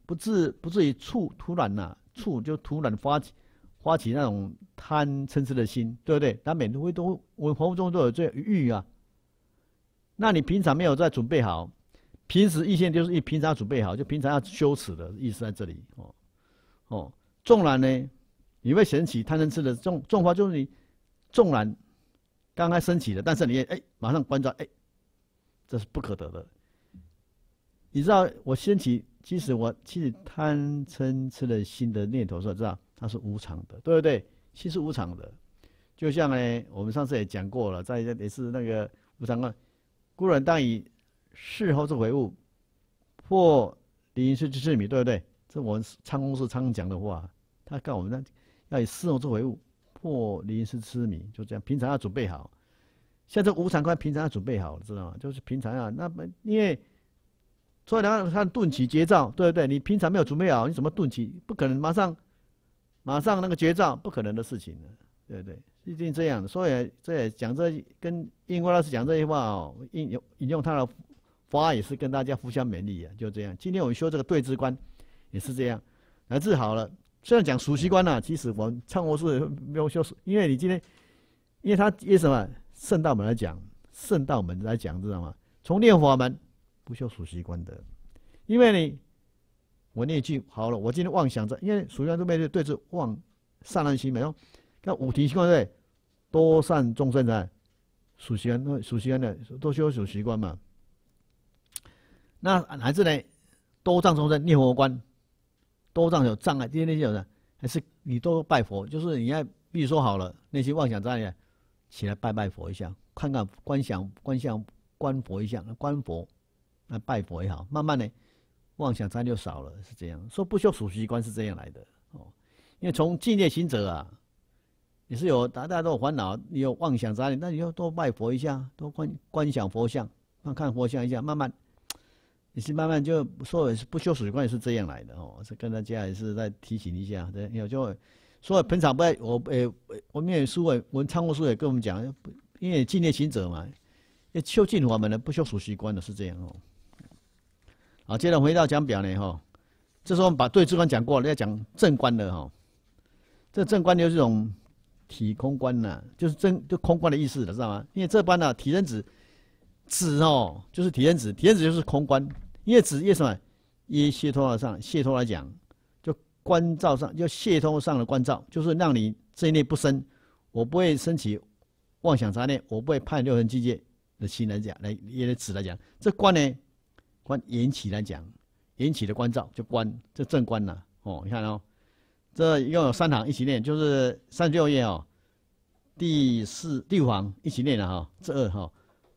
不至不至于触突然呐触就突然发起发起那种贪嗔痴的心，对不对？他每都会都我们佛中都有这欲啊。那你平常没有在准备好，平时一线就是你平常准备好，就平常要羞耻的意思在这里哦哦。纵然呢，你会升起贪嗔痴的种种花，就是你纵然刚刚升起的，但是你也哎马上关照哎，这是不可得的。你知道我升起，即使我其实贪嗔痴的心的念头，知道它是无常的，对不对？心是无常的，就像呢，我们上次也讲过了，在也是那个无常观。故人当以事后之悔悟，破临时之痴迷，对不对？这我们仓公司昌讲的话，他告我们那要以事后之悔悟破临时之迷，就这样。平常要准备好，像这无常观，平常要准备好，知道吗？就是平常啊，那因为所以两个看顿起绝招，对不对？你平常没有准备好，你怎么顿起？不可能，马上马上那个绝招，不可能的事情呢，对不对？毕竟这样，的。所以这也讲这跟英国老师讲这些话哦，引引引用他的话也是跟大家互相勉励啊，就这样。今天我们修这个对峙观，也是这样来治好了。虽然讲熟悉观呐，其实我们唱佛是没有修，因为你今天，因为他为什么圣道门来讲，圣道门来讲，知道吗？从念佛门不修熟悉观的，因为你我念一句好了，我今天妄想着，因为属相都这边对峙妄善乱心嘛哦，那五停心观对。多善众生在，属习惯，那属习惯的，都需要属习惯嘛。那还是呢？多障众生念佛观，多障有障碍，这些那些人还是你多拜佛，就是你要，比如说好了，那些妄想障碍起来拜拜佛一下，看看观想观想观佛一下，观佛那拜佛也好，慢慢的妄想障就少了，是这样。说不需要属习惯是这样来的哦，因为从纪念行者啊。你是有，大家都有烦恼，你有妄想杂念，那你要多拜佛一下，多观观想佛像，看看佛像一下，慢慢，你是慢慢就说不修水观也是这样来的哦。是跟大家也是在提醒一下，对，有就说平场不爱我诶，我们师书也，我仓库书父也跟我们讲，因为纪念行者嘛，要修净法门的不修属习惯的是这样哦。好，接着回到讲表呢哈，这时候我们把对治观讲过了，要讲正观的哈，这正观有这种。体空观呐，就是真就空观的意思了，知道吗？因为这般呢，体认指指哦，就是体认指，体认指就是空观。因为指，因为什么？为解脱上，解脱来讲，就观照上，就解脱上的观照，就是让你这一念不生，我不会升起妄想杂念，我不会判六尘境界的心来讲，来因的指来讲，这观呢，观缘起来讲，缘起的观照就观，这正观了哦，你看哦。这一共有三堂一起念，就是三十六页哦，第四、第五行一起念的哈。这二哈，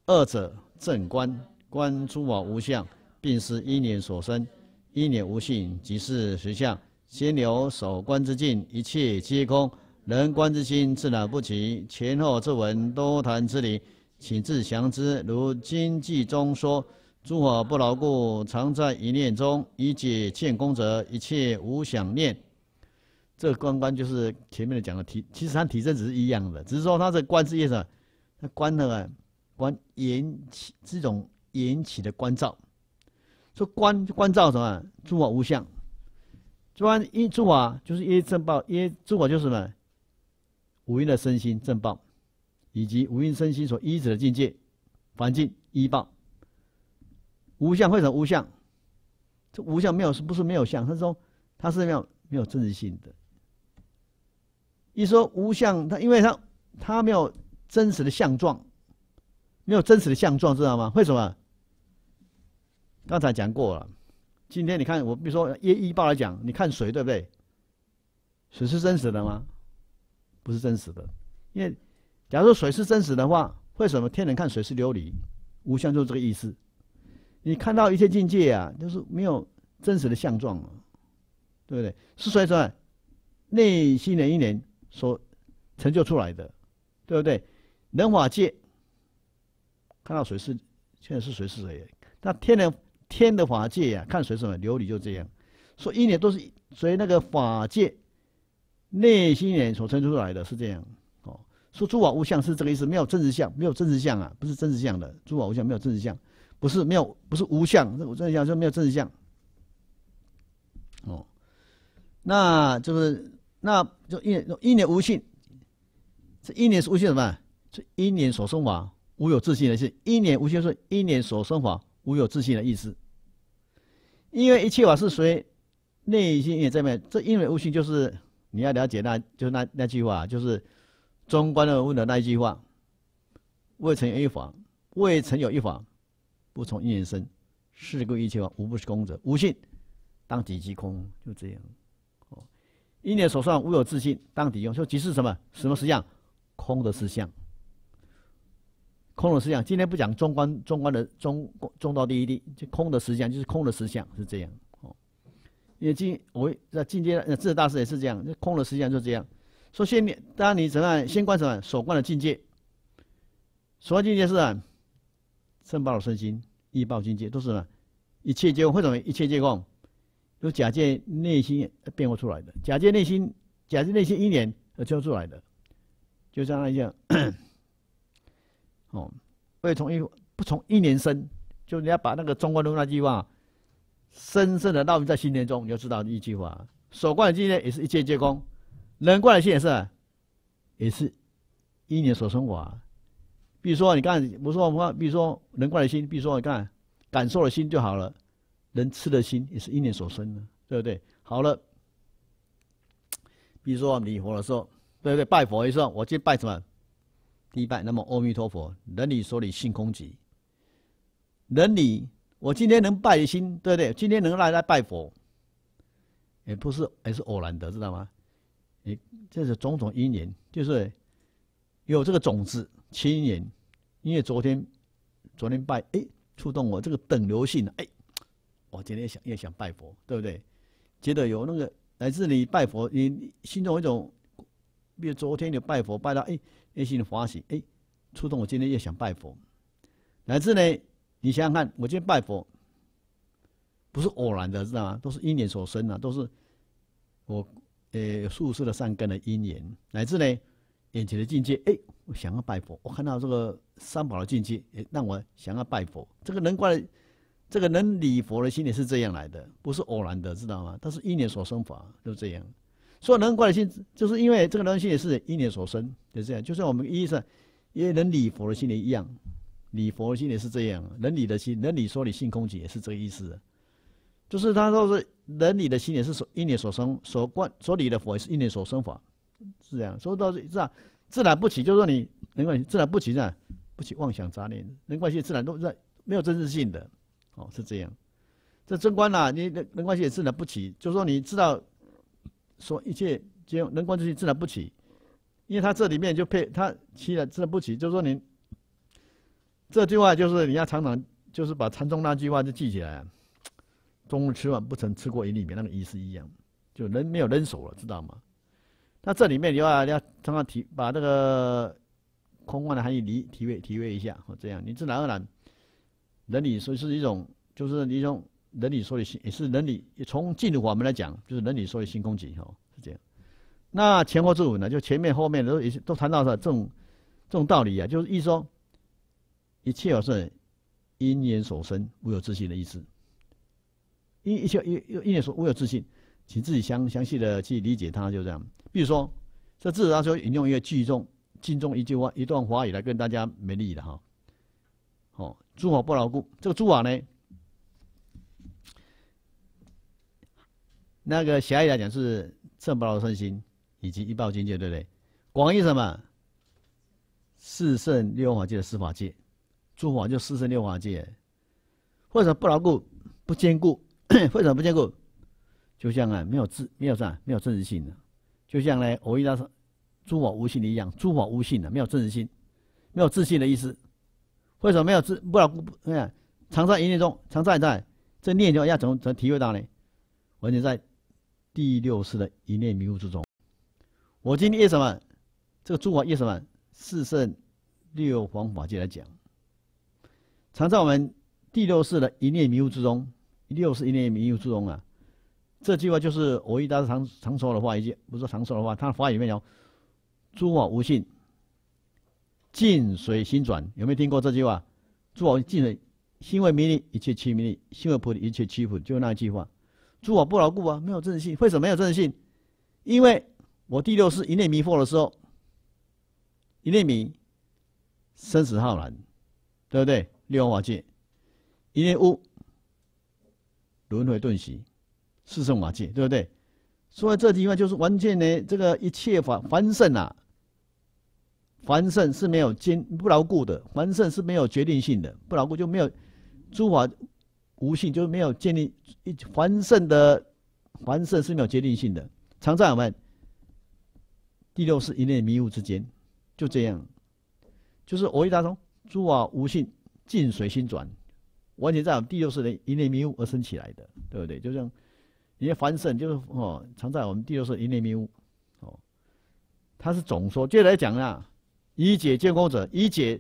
二者正观观诸法无相，并是因念所生，因念无性，即是实相。先留守观之境，一切皆空，人观之心自然不起。前后之文多谈之理，请自详之。如经记中说，诸法不牢固，常在一念中，以解见功者，一切无想念。这个关关就是前面的讲的体，其实它体证只是一样的，只是说它这观是意思，它观那个关，引起这种引起的关照，说关关照什么？诸法无相，专一诸法就是一正报，一诸法就是什么？无蕴的身心正报，以及无蕴身心所依止的境界环境依报，无相会什么无相？这无相没有是不是没有相？他说他是没有没有真实性的。你说无相，他因为他他没有真实的相状，没有真实的相状，知道吗？为什么？刚才讲过了。今天你看，我比如说，一一报来讲，你看水，对不对？水是真实的吗？不是真实的。因为假如说水是真实的话，为什么天人看水是琉璃？无相就是这个意思。你看到一切境界啊，就是没有真实的相状了，对不对？是所以说，内心的一年所成就出来的，对不对？人法界看到谁是现在是谁是谁？那天人天的法界呀，看谁什么流璃就这样。所以一年都是所以那个法界内心人所生出来的是这样哦。说诸法无相是这个意思，没有真实相，没有真实相啊，不是真实相的诸法无相，没有真实相，不是没有不是无相，没有真实相哦。那就是。那就一一年无信，这一年是无信什么？这一年所生法无有自性的是一年无信是一年所生法无有自性的意思。因为一切法是随内心也在面，这因为无性就是你要了解那就是那那句话，就是中观的问的那一句话：未曾有一法，未曾有一法不从一因生，是故一切法无不是空者，无性当即即空，就这样。一你所算无有自信，当抵用说即是什么什么实相，空的实相，空的实相。今天不讲中观，中观的中中道第一谛，就空的实相就是空的实相是这样哦。也进我在境界那智者大师也是这样，空的实相就是这样。说先你当你怎样先观什么所观的境界，所观境界是啊，正报的身心，意报境界都是什么？一切皆空，为什么一切皆空？就假借内心变化出来的，假借内心，假借内心一年而教出来的，就像那一样。哦，所以从一不从一年生，就你要把那个《中观论》那句话，深深的烙印在心田中，你就知道一句话：所观的境界也是一切皆空，能观的心也是，也是，一年所升啊。比如说，你看，不是我们，比如说能观的心，比如说你看感受的心就好了。人吃的心也是一念所生的，对不对？好了，比如说我们念佛的时候，对不对？拜佛的时候，我去拜什么？第一拜，那么阿弥陀佛，人理所理性空寂。人理，我今天能拜心，对不对？今天能来来拜佛，也不是，也是偶然的，知道吗？哎，这是种种因缘，就是有这个种子、亲缘，因为昨天，昨天拜，哎，触动我这个等流性，哎。我今天也想，也想拜佛，对不对？觉得有那个来自你拜佛，你心中有一种，比如昨天你拜佛拜到，哎，内心欢喜，哎，触动我今天也想拜佛。乃至呢，你想想看，我今天拜佛不是偶然的，知道吗？都是因缘所生啊，都是我呃素世的善根的因缘。乃至呢，眼前的境界，哎，我想要拜佛，我看到这个三宝的境界，哎，让我想要拜佛。这个人怪。这个能理佛的心也是这样来的，不是偶然的，知道吗？它是一念所生法，就这样。所以能观的心，就是因为这个能心也是一念所生，就这样。就像我们意因也能理佛的心也一样，理佛的心也是这样。能理的心，能理说理性空寂，也是这个意思。就是他说是能理的心也是所一念所生所观所理的佛是一念所生法，是这样。所以到这，自然不起，就是说你能观自然不起，自不起妄想杂念，能观心自然都在没有真实性的。哦，是这样。这真观呐，你人关系也自然不起，就说你知道，说一切皆用人关系自然不起，因为他这里面就配他起了自然不起，就说你这句话就是你要常常就是把禅宗那句话就记起来，中午吃饭不曾吃过一粒米那个意思一样，就人没有人手了，知道吗？那这里面的话，你要常常提把这个空幻的含义理体会体会一下，这样你自然而然。伦理所以是一种，就是一种伦理说的，也是伦理。从进入我们来讲，就是伦理说的新空击哦，是这样。那前后之五呢，就前面后面都也都谈到了这种这种道理啊，就是意思说，一切是因缘所生，无有自信的意思。因一切因因缘所无有自信，请自己详详细的去理解它，就这样。比如说，这智达说，引用一个句中，其中一句话一段话语来跟大家美丽的哈。哦，诸法不牢固，这个诸法呢，那个狭义来讲是正不牢胜心，以及一报境界，对不对？广义什么？四圣六法界的司法界，诸法就四圣六法界，为什么不牢固？不坚固？为什么不坚固？就像啊，没有自，没有啥，没有真实性啊，就像呢，我遇到是诸法无性的一样，诸法无性的，没有真实性，没有自信的意思。为什么没有知不了？哎呀？常在一念中，常在在这念中要怎么怎么体会到呢？完全在第六世的一念迷雾之中。我今天为什么？这个诸法为什么？四圣六方法界来讲，常在我们第六世的一念迷雾之中，六世一念迷雾之中啊。这句话就是我一大常常说的话，一句不是常说的话，他的法语里面有诸法无信。静随心转有没有听过这句话？诸佛净水心为迷利一切欺迷利，心为菩利一切欺普。就那一句话，诸法不牢固啊，没有正信。性。为什么没有正信？性？因为我第六世一念迷惑的时候，一念迷，生死浩然，对不对？六道法界，一念悟，轮回顿息，四圣法界，对不对？所以这句话就是完全的，这个一切法繁盛啊。凡圣是没有坚不牢固的，凡圣是没有决定性的，不牢固就没有诸法无性，就是没有建立一凡圣的，凡圣是没有决定性的。常在我们第六世一念迷雾之间，就这样，就是我一达摩诸法无性尽随心转，完全在我们第六世的一念迷雾而生起来的，对不对？就像样，因为凡圣就是哦，常在我们第六世一念迷雾，哦，他是总说，接来讲啦。以解见空者，以解，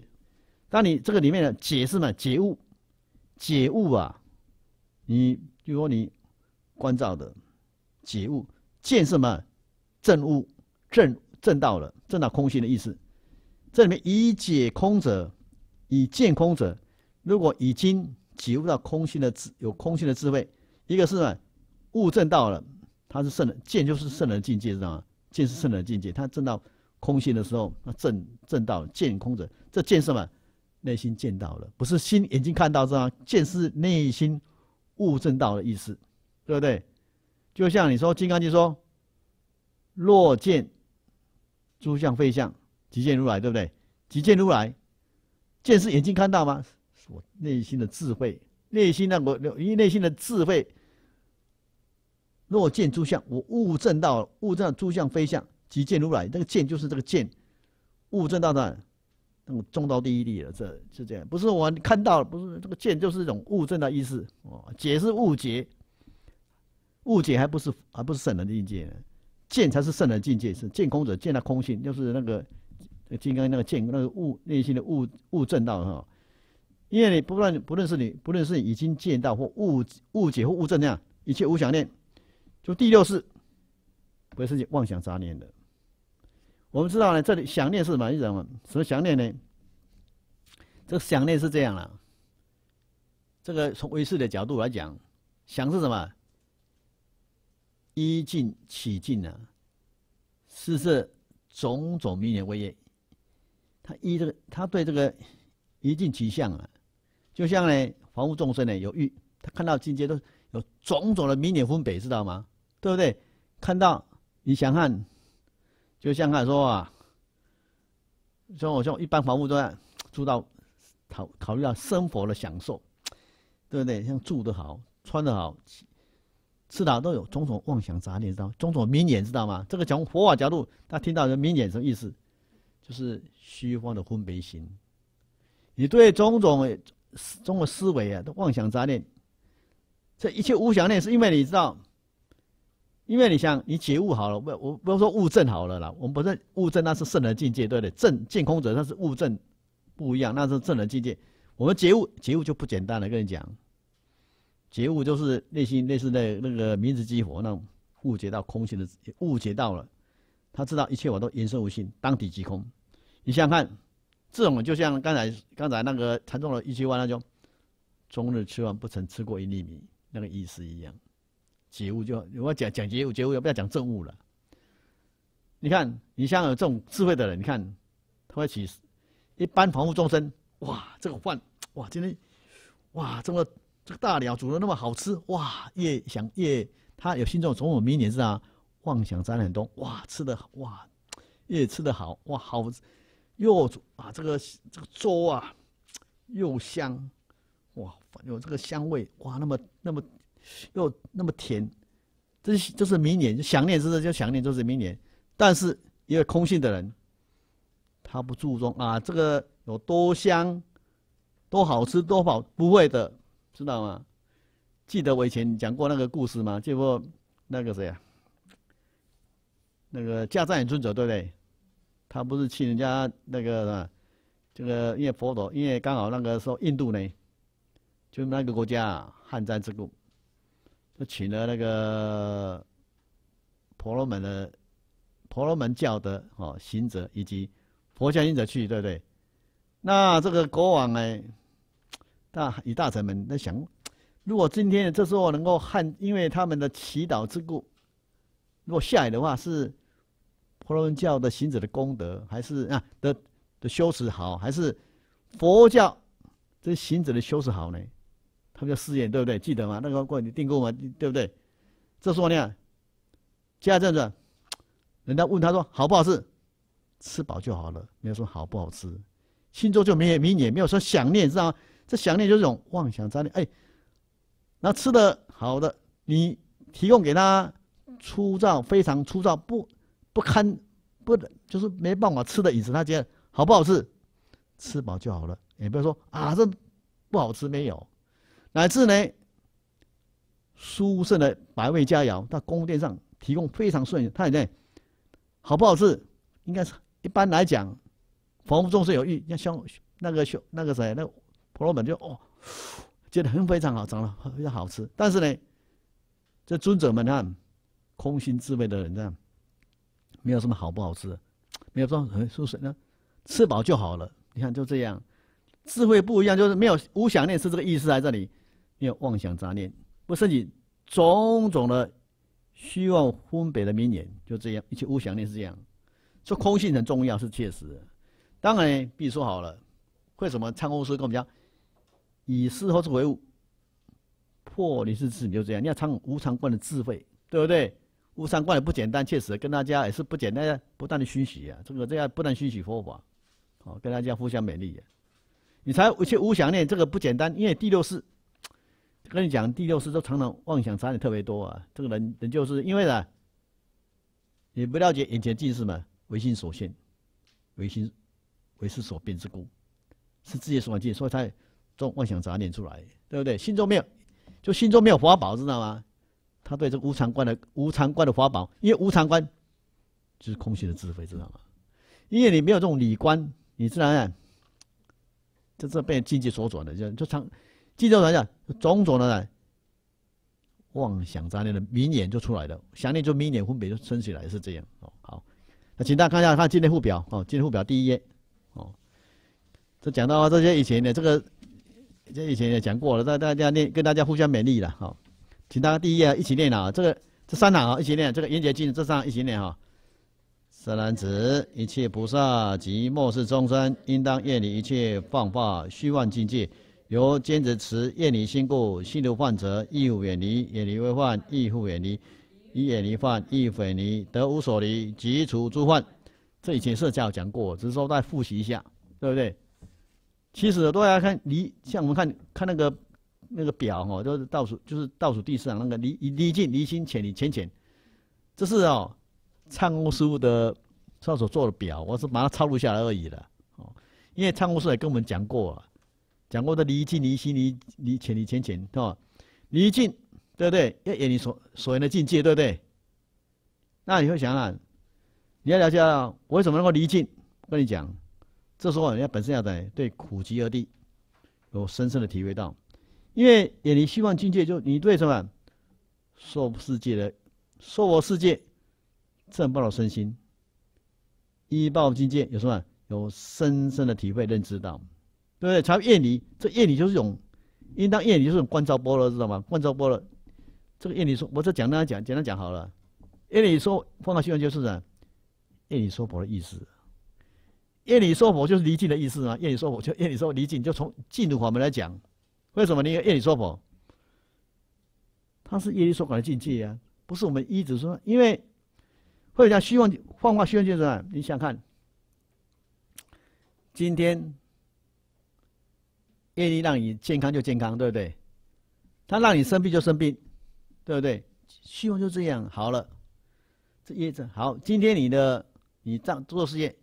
当你这个里面的解是什么？解悟，解悟啊！你就说你关照的解悟见什么？正悟，正正道了，正到空心的意思。这里面以解空者，以见空者，如果已经解悟到空心的智，有空心的智慧，一个是呢，悟正道了，他是圣人，见就是圣人境界知道吗？见是圣人境界，他正道。空性的时候，那正正道见空者，这见什么？内心见到了，不是心眼睛看到是吗？见是内心悟正道的意思，对不对？就像你说《金刚经》说：“若见诸相非相，即见如来”，对不对？即见如来，见是眼睛看到吗？是我内心的智慧，内心的我一内心的智慧。若见诸相，我悟正道，悟正诸相非相。即见如来，那个见就是这个见，悟正道的，那个中道第一谛了，这是这样。不是我看到，不是这个见，就是一种悟正的意思哦，解是误解，误解还不是还不是圣人的境界，呢，见才是圣人境界，是见空者见了空性，就是那个金刚那个见，那个悟内心的悟悟正道哈。因为你不论不论是你不论是已经见到或误误解或悟正那样，一切无想念，就第六是不是妄想杂念的。我们知道呢，这里想念是什么意思什么想念呢？这个想念是这样了。这个从唯识的角度来讲，想是什么？依境起境啊，是是种种明年为业。他依这个，他对这个依境起相啊，就像呢，凡夫众生呢有欲，他看到境界都有种种的迷年分别，知道吗？对不对？看到你想看。就像他说啊，像我像一般房屋都样 住到，考考虑到生活的享受，对不对？像住得好、穿得好、吃的，都有，种种妄想杂念，知道？种种名眼，知道吗？这个从佛法角度，他听到的名眼什么意思？就是虚妄的分别心。你对种种、中国思维啊，都妄想杂念，这一切无想念，是因为你知道。因为你像你觉悟好了，不我不用说悟证好了啦，我们不是悟证，那是圣人境界，对不对？正见空者那是悟证不一样，那是圣人境界。我们觉悟，觉悟就不简单了。跟你讲，觉悟就是内心类似那那个名字激活那种误解到空性的误解到了，他知道一切我都言生无性，当体即空。你想想看，这种就像刚才刚才那个禅宗的一句话，那就“终日吃完不曾吃过一粒米”那个意思一样。觉悟就我讲讲觉悟，觉悟也不要讲正悟了。你看，你像有这种智慧的人，你看，他会起一般防护众生，哇，这个饭，哇，今天，哇，这么这个大鸟煮的那么好吃，哇，越想越他有心中从我明年是啊，妄想杂念多，哇，吃的哇，越吃的好，哇，好又啊这个这个粥啊又香，哇，有这个香味，哇，那么那么。又那么甜，这是就是明年想念，是不是就想念就是明年？但是一个空性的人，他不注重啊，这个有多香，多好吃，多好不会的，知道吗？记得我以前讲过那个故事吗？结果那个谁啊，那个迦旃尊者，对不对？他不是去人家那个，这个因为佛陀，因为刚好那个时候印度呢，就那个国家汉灾之故。请了那个婆罗门的婆罗门教的哦行者，以及佛教行者去，对不对？那这个国王呢，大与大臣们在想：如果今天这时候能够汉，因为他们的祈祷之故，如果下雨的话，是婆罗门教的行者的功德，还是啊的的修持好，还是佛教这行者的修持好呢？他叫试验，对不对？记得吗？那个过你订购吗？对不对？这时候呢。接下来这样子，人家问他说好不好吃？吃饱就好了，没有说好不好吃。心中就没有迷也没有说想念，知道吗？这想念就是一种妄想杂念。哎，那吃的好的，你提供给他粗糙、非常粗糙、不不堪、不就是没办法吃的饮食，他觉得好不好吃？吃饱就好了，也不要说啊这不好吃，没有。乃至呢，书圣的百味佳肴，他宫殿上提供非常顺他也在好不好吃？应该是一般来讲，房屋众生有欲，像那个、那个谁、那婆罗门就哦，觉得很非常好，长很好，好吃。但是呢，这尊者们啊，空心智慧的人呢，没有什么好不好吃，没有说说适那吃饱就好了。你看就这样，智慧不一样，就是没有无想念，是这个意思在这里。要妄想杂念，不涉及种种的虚妄分别的名言，就这样一切无想念是这样。说空性很重要是切实。当然，比如说好了，为什么参公师跟我们讲以事后之为物，破是自，你就这样，你要参无常观的智慧，对不对？无常观也不简单，确实跟大家也是不简单，不断的熏习啊。这个这样不断熏习佛法，好跟大家互相勉励。你才一切无想念，这个不简单，因为第六世。跟你讲，第六世都常常妄想杂念特别多啊！这个人，人就是因为呢，你不了解眼前近视嘛，唯心所现，唯心唯识所变之故，是自己所幻见，所以才种妄想杂念出来，对不对？心中没有，就心中没有法宝，知道吗？他对这无常观的无常观的法宝，因为无常观就是空性的智慧，知道吗？因为你没有这种理观，你自然啊？就是被境界所转的，就就常。记着，看一下种种的妄想杂念的明年就出来了，想念就明年分别就生起来是这样哦。好，那请大家看一下，看今天护表哦，今天护表第一页哦。这讲到这些以前的这个，这以前也讲过了，大大家念，跟大家互相勉励了哈。请大家第一页一起念啊，这个这三行啊一起念，这个《延觉经》这三一起念哈。舍男子，一切菩萨及末世众生，应当远离一切放花虚妄境界。由坚持持，厌离心故，心如患者，亦复远离；远离为患亦复远离；以远离患亦远离得无所离，即除诸患。这以前社教讲过，只是说再复习一下，对不对？其实大家看离，像我们看看那个那个表哦，就是倒数，就是倒数第四行那个离离近离心、浅离浅浅，这是哦，忏悟师的上所做的表，我是把它抄录下来而已了。哦，因为忏悟师也跟我们讲过。讲过的离境、离心、离离浅离浅前，吧？离境，对不对？要远离所所言的境界，对不对？那你会想啊，你要了解我为什么能够离境？跟你讲，这时候人家本身要在对苦集而地有深深的体会到，因为远离希望境界，就你对什么？受世界的受我世界正报身心依报境界有什么？有深深的体会、认知到。对不对？才业理，这夜理就是种，应当夜理就是种观照波罗，知道吗？观照波罗，这个夜理说，我这简单讲，简单讲好了。夜理说，放光虚幻就是什么？业理说佛的意思。夜理说佛就是离境的意思啊！夜理说佛就夜理说离境，就从净土法门来讲，为什么呢？夜理说佛，它是业理说法的境界啊，不是我们一直说。因为或者讲虚幻放光虚幻就是什么？你想看，今天。愿意让你健康就健康，对不对？他让你生病就生病，对不对？希望就这样。好了，这业者好。今天你的你这样做事业，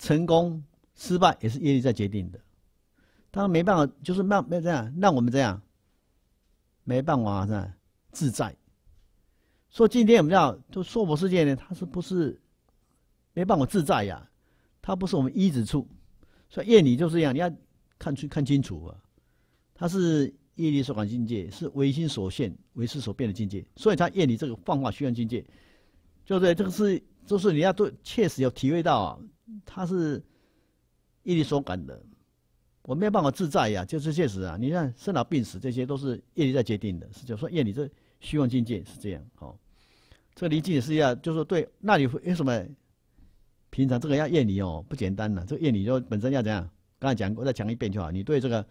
成功失败也是业力在决定的。当然没办法，就是让没有这样，让我们这样没办法是吧？自在。所以今天我们要就娑婆世界呢，它是不是没办法自在呀？它不是我们依止处。所以业力就是这样，你要。看出看清楚啊，它是业力所感境界，是唯心所现、唯识所变的境界，所以它业力这个幻化虚妄境界，就对，这个是就是你要对确实有体会到啊，它是业力所感的，我没有办法自在呀，就是确实啊，你看生老病死这些都是业力在决定的，是就说业力这虚妄境界是这样哦。这个理解是要，就是对，那你会有什么？平常这个要验你哦，不简单了，这个业你就本身要怎样？刚才讲过，再讲一遍就好。你对这个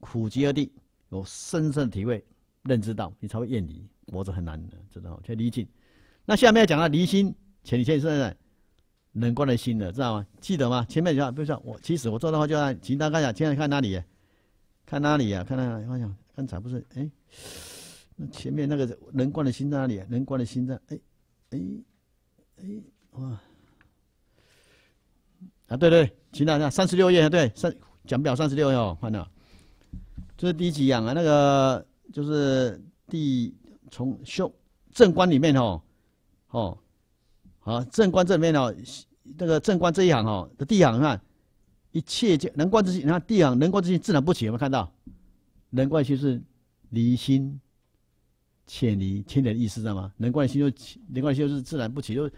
苦集而地有深深的体会、认知到，你才会厌离，我则很难，的，知道吗？去离境。那下面要讲到离心，前提现在能观的心了，知道吗？记得吗？前面讲，比如说我，其实我做的话，就按其他刚才，现在看哪里，看哪里呀？看哪里？好像刚才不是？哎，前面那个人观的心在哪里？人观的心在，哎哎哎，哇！啊，对对，请大家三十六页，对，三讲表三十六页哦，看到，这是第几样啊？那个就是第从修正观里面哦，哦，好，正观这里面哦，那个正观这一行哦，的第一行看，一切能观之心，你看第一行能观之心自然不起，有没有看到？能观心是离心，潜离，浅点意思知道吗？能观心就能观心就是自然不起就。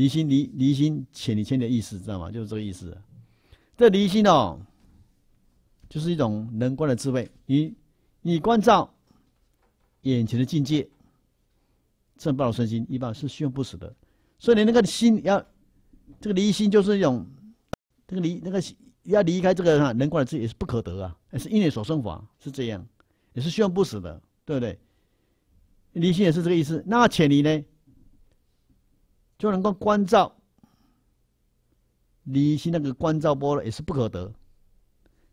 离心离离心，潜离潜的意思，知道吗？就是这个意思。这离心哦，就是一种能观的智慧。你你观照眼前的境界，正不身心，一般是虚妄不死的。所以你那个心要这个离心，就是一种这个离那个要离开这个哈，能观的智慧是不可得啊，也是因缘所生法，是这样，也是虚妄不死的，对不对？离心也是这个意思。那潜离呢？就能够关照离心那个关照波了，也是不可得，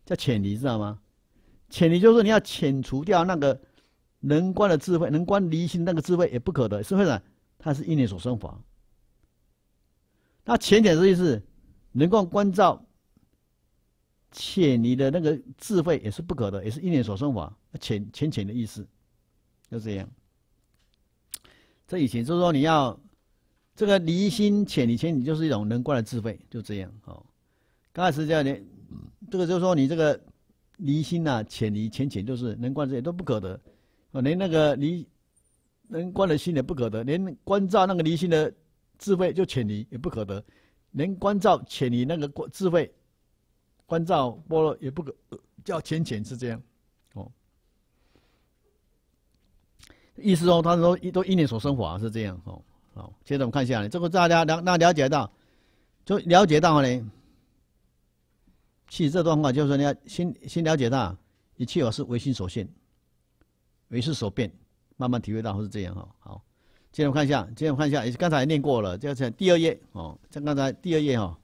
叫潜离，知道吗？潜离就是说你要遣除掉那个能观的智慧，能观离心那个智慧也不可得，是不是？它是一念所生法。那浅遣的意思能够关照潜离的那个智慧也是不可得，也是因念所生法，浅浅浅的意思，就这样。这以前就是说你要。这个离心浅离浅，你就是一种能观的智慧，就这样哦。刚开始这样你，这个就是说你这个离心呐，浅离浅浅，就是能观这些都不可得哦。连那个离能观的心也不可得，连关照那个离心的智慧就浅离也不可得，连关照浅离那个智慧关照波罗也不可叫浅浅是这样哦。意思说，他说都一念所生华是这样哦。哦，接着我们看一下，这个大家了，那了解到，就了解到呢，其实这段话就是说你要先先了解到一切我是唯心所现，唯是所变，慢慢体会到是这样哈。好，接着我看一下，接着我看一下，也是刚才念过了，就是第二页哦，像刚才第二页哦，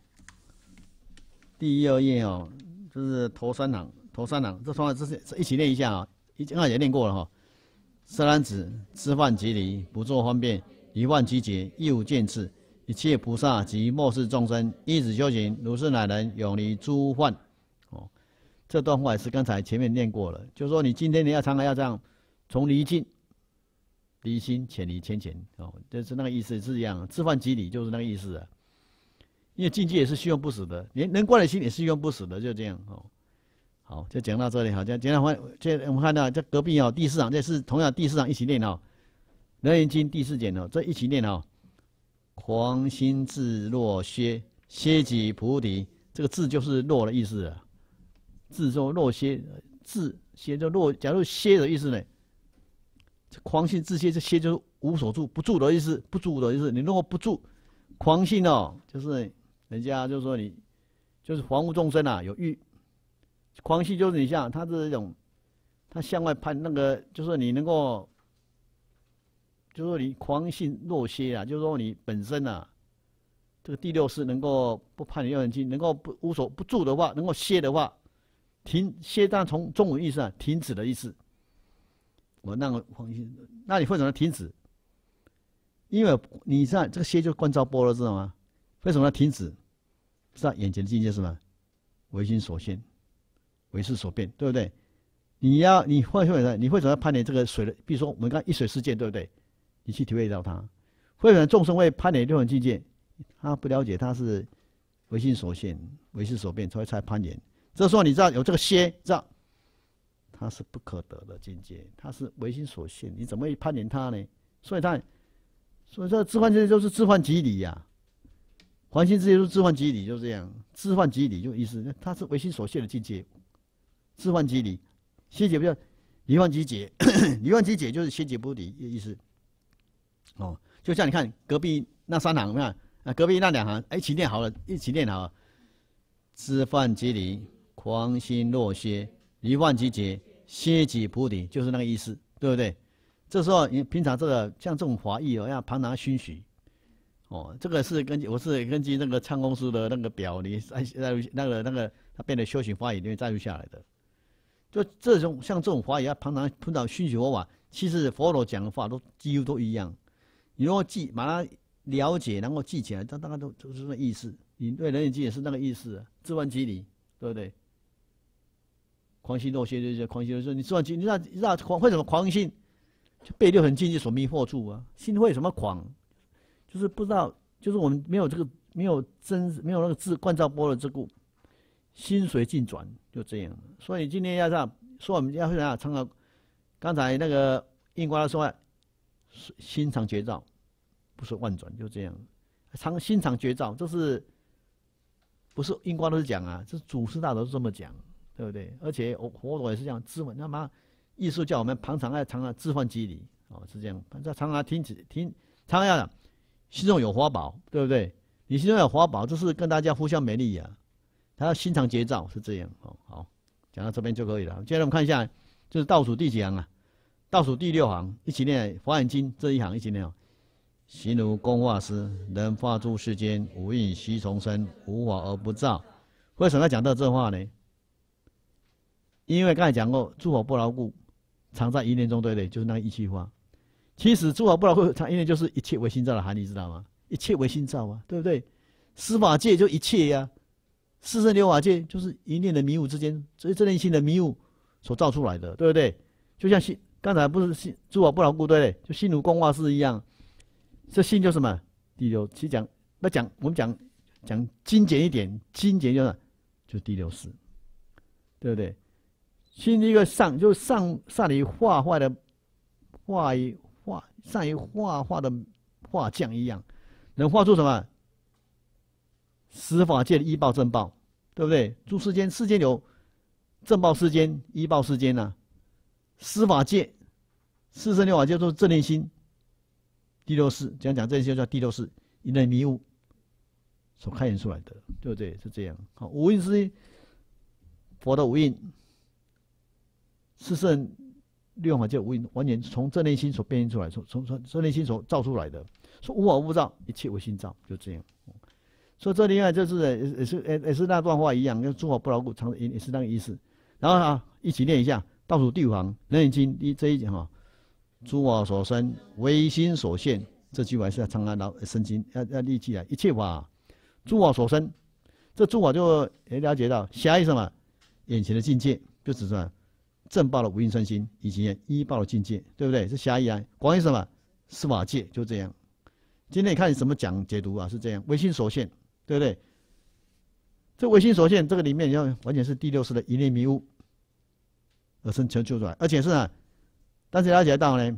第一二页哦，就是头三朗头三朗，这三朗这是一起念一下啊，一刚才也念过了哈，色兰子吃饭即离，不做方便。一万即劫，亦无见次；一切菩萨及末世众生，一直修行，如是乃能永离诸患。哦，这段话也是刚才前面念过了，就是说你今天你要常常要这样从离境、离心，潜离千情。哦，就是那个意思，是一样，自患即离，就是那个意思啊。因为境界也是虚妄不死的，连人观的心也是虚妄不死的，就这样哦。好，就讲到这里好，这样这样这我们看到这隔壁哦，第四场，这是同样第四场一起念哦。《楞严经》第四卷哦，这一起念啊，“狂心自若歇，歇即菩提”。这个“自”就是“若”的意思，“自说若歇”，“自歇”就“若”。假如“歇”的意思呢，“狂心自歇”，这“歇”就是无所住、不住的意思，不住的意思。你如果不住，狂心哦，就是人家就说你，就是凡夫众生啊，有欲。狂心就是你像他这种，他向外攀那个，就是你能够。就是说你狂性若些啊，就是说你本身啊，这个第六识能够不判你六尘境，能够不无所不住的话，能够歇的话，停歇，但从中文意思啊，停止的意思。我那个狂性，那你会怎么停止？因为你知道这个歇就是观照波了，知道吗？为什么要停止？知道眼前的境界是什么？唯心所现，唯识所变，对不对？你要你会会为你会怎么判断这个水的？比如说我们刚一水事界，对不对？你去体会到他，或者众生会攀缘六种境界，他不了解他是唯心所现、唯心所变，所以才攀岩。这时候你知道有这个“歇”知道，他是不可得的境界，他是唯心所现。你怎么会攀连他呢？所以，他所以说置换界就是置换机理呀。环心之间就是置换机理，就这样，置换机理就意思，它是唯心所现的境界。置换机理，歇解不叫离幻机解，离 幻机解就是歇解不离的意思。哦，就像你看隔壁那三行，你看啊，隔壁那两行，哎，一起念好了，一起念好，知饭即离，狂心若歇，离万即节，歇即菩提，就是那个意思，对不对？这时候你平常这个像这种华裔哦，要旁难熏许，哦，这个是根据我是根据那个《唱公书》的那个表，你再再那个那个他变的修行华语里面摘录下来的。就这种像这种华语啊，旁难碰到熏许佛法，其实佛陀讲的话都几乎都一样。你如果记，把它了解，然后记起来，它大概都都是那意思。你对《人已经》也是那个意思，自问自理，对不对？狂心若歇，就是狂心；说你自问自你知道知道，狂为什么狂心？就被六根境界所迷惑住啊！心会什么狂？就是不知道，就是我们没有这个，没有真，没有那个智，观照波的这故，心随境转，就这样。所以今天要让说，我们要怎样参考？刚才那个印光说。话。心肠绝照，不是万转就这样，常心肠绝照，这是不是印光都是讲啊？这是祖师大德是这么讲，对不对？而且我我也是这样质问，那妈艺术叫我们常常爱常常置换机理哦，是这样。反正常常听起听常常要心中有法宝，对不对？你心中有法宝，这是跟大家互相勉励呀。他要心肠绝照是这样哦，好，讲到这边就可以了。接下来我们看一下，就是倒数第几行啊？倒数第六行，一起念《华严经》这一行，一起念：“形如工画师，能画诸世间，无因悉重生，无法而不照。”为什么讲到这话呢？因为刚才讲过，诸火不牢固，常在一念中对不对？就是那一句话。其实诸火不牢固，它因为就是一切为心造的含义，知道吗？一切为心造啊，对不对？司法界就一切呀，四圣六法界就是一念的迷雾之间，这这一念心的迷雾所造出来的，对不对？就像是。刚才不是信诸法不牢固，对不对？就信如光画师一样，这信就什么？第六实讲那讲我们讲讲精简一点，精简就是就第六世，对不对？信一个善，就善善于画画的，画一画善于画画的画匠一样，能画出什么？十法界一报正报，对不对？诸世间世间有正报世间、依报世间呐。司法界，四圣六法叫做正念心第六世，讲讲这些叫第六世，一念迷雾所开演出来的，对不对？是这样。好，无蕴是佛的无蕴，四圣六法界无蕴完全从正念心所变现出来，从从从正念心所造出来的。说无我无造，一切为心造，就这样。所以这里面就是也是也是那段话一样，跟诸法不牢固，常也是那个意思。然后啊，一起念一下。数第帝王，人已经一这一哈，诸法所生，唯心所现。这句话是《长安老生经》要要立起来。一切法，诸法所生，这诸法就也了解到狭义什么？眼前的境界，就指什么正报的五蕴身心以及一报的境界，对不对？是狭义啊。广义什么？司法界就这样。今天你看你怎么讲解读啊？是这样，唯心所现，对不对？这唯心所现，这个里面要完全是第六世的一念迷雾。而生成救出来，而且是，但是了解到呢，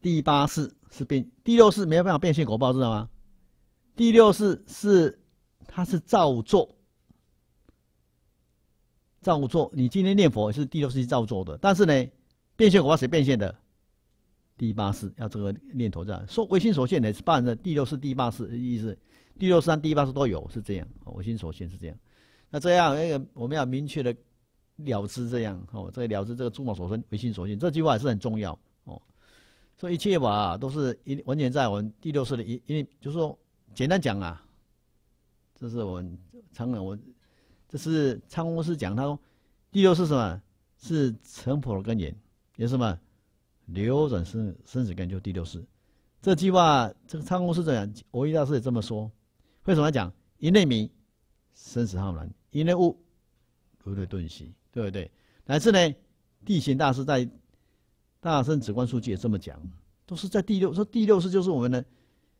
第八世是变，第六世没有办法变现果报，知道吗？第六世是，它是造作，造作。你今天念佛是第六世造作的，但是呢，变现果报谁变现的？第八世要这个念头在。说唯心所现的是办的。第六世、第八世意思，第六世第八世都有，是这样。唯心所现是这样。那这样，那个我们要明确的。了之这样哦，这个了之这个诸法所生唯心所现，这句话是很重要哦。所以一切吧，都是一完全在我们第六世的一一，就是说简单讲啊，这是我常人，我这是参公师讲，他说第六是什么？是成佛的根源，也是什么？流转生生死根就第六世。这句话，这个参公师这样，我义大师也这么说。为什么讲？因内名生死浩然，因内物如来顿息。对不对？乃至呢，地形大师在《大圣指观书记》也这么讲，都是在第六。说第六世就是我们的，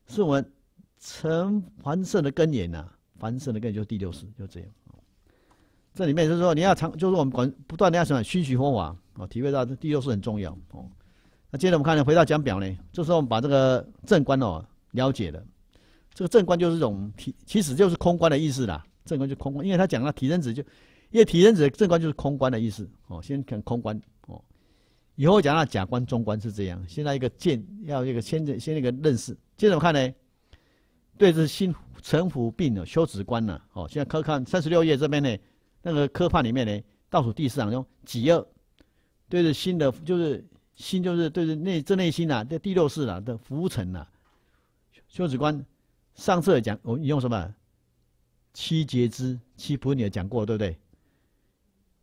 是我们成凡圣的根源呐，凡圣的根源就是第六世，就这样。这里面就是说，你要长，就是我们管不断的要什么虚虚佛法啊，体会到这第六世很重要哦。那接着我们看呢，回到讲表呢，就是我们把这个正观哦了解了，这个正观就是一种体，其实就是空观的意思啦。正观就空观，因为他讲了体证子就。液体人子正观就是空观的意思哦，先看空观哦，以后讲到假观、中观是这样。现在一个见要一个先这先一个认识，接着看呢，对着心成佛病的修止观呢哦，现在科看三十六页这边呢，那个科判里面呢倒数第四行用己二对着心的就是心就是对着内这内心啊，这第六世啊的浮尘呐修止观上次讲我你用什么七节之七菩提讲过对不对？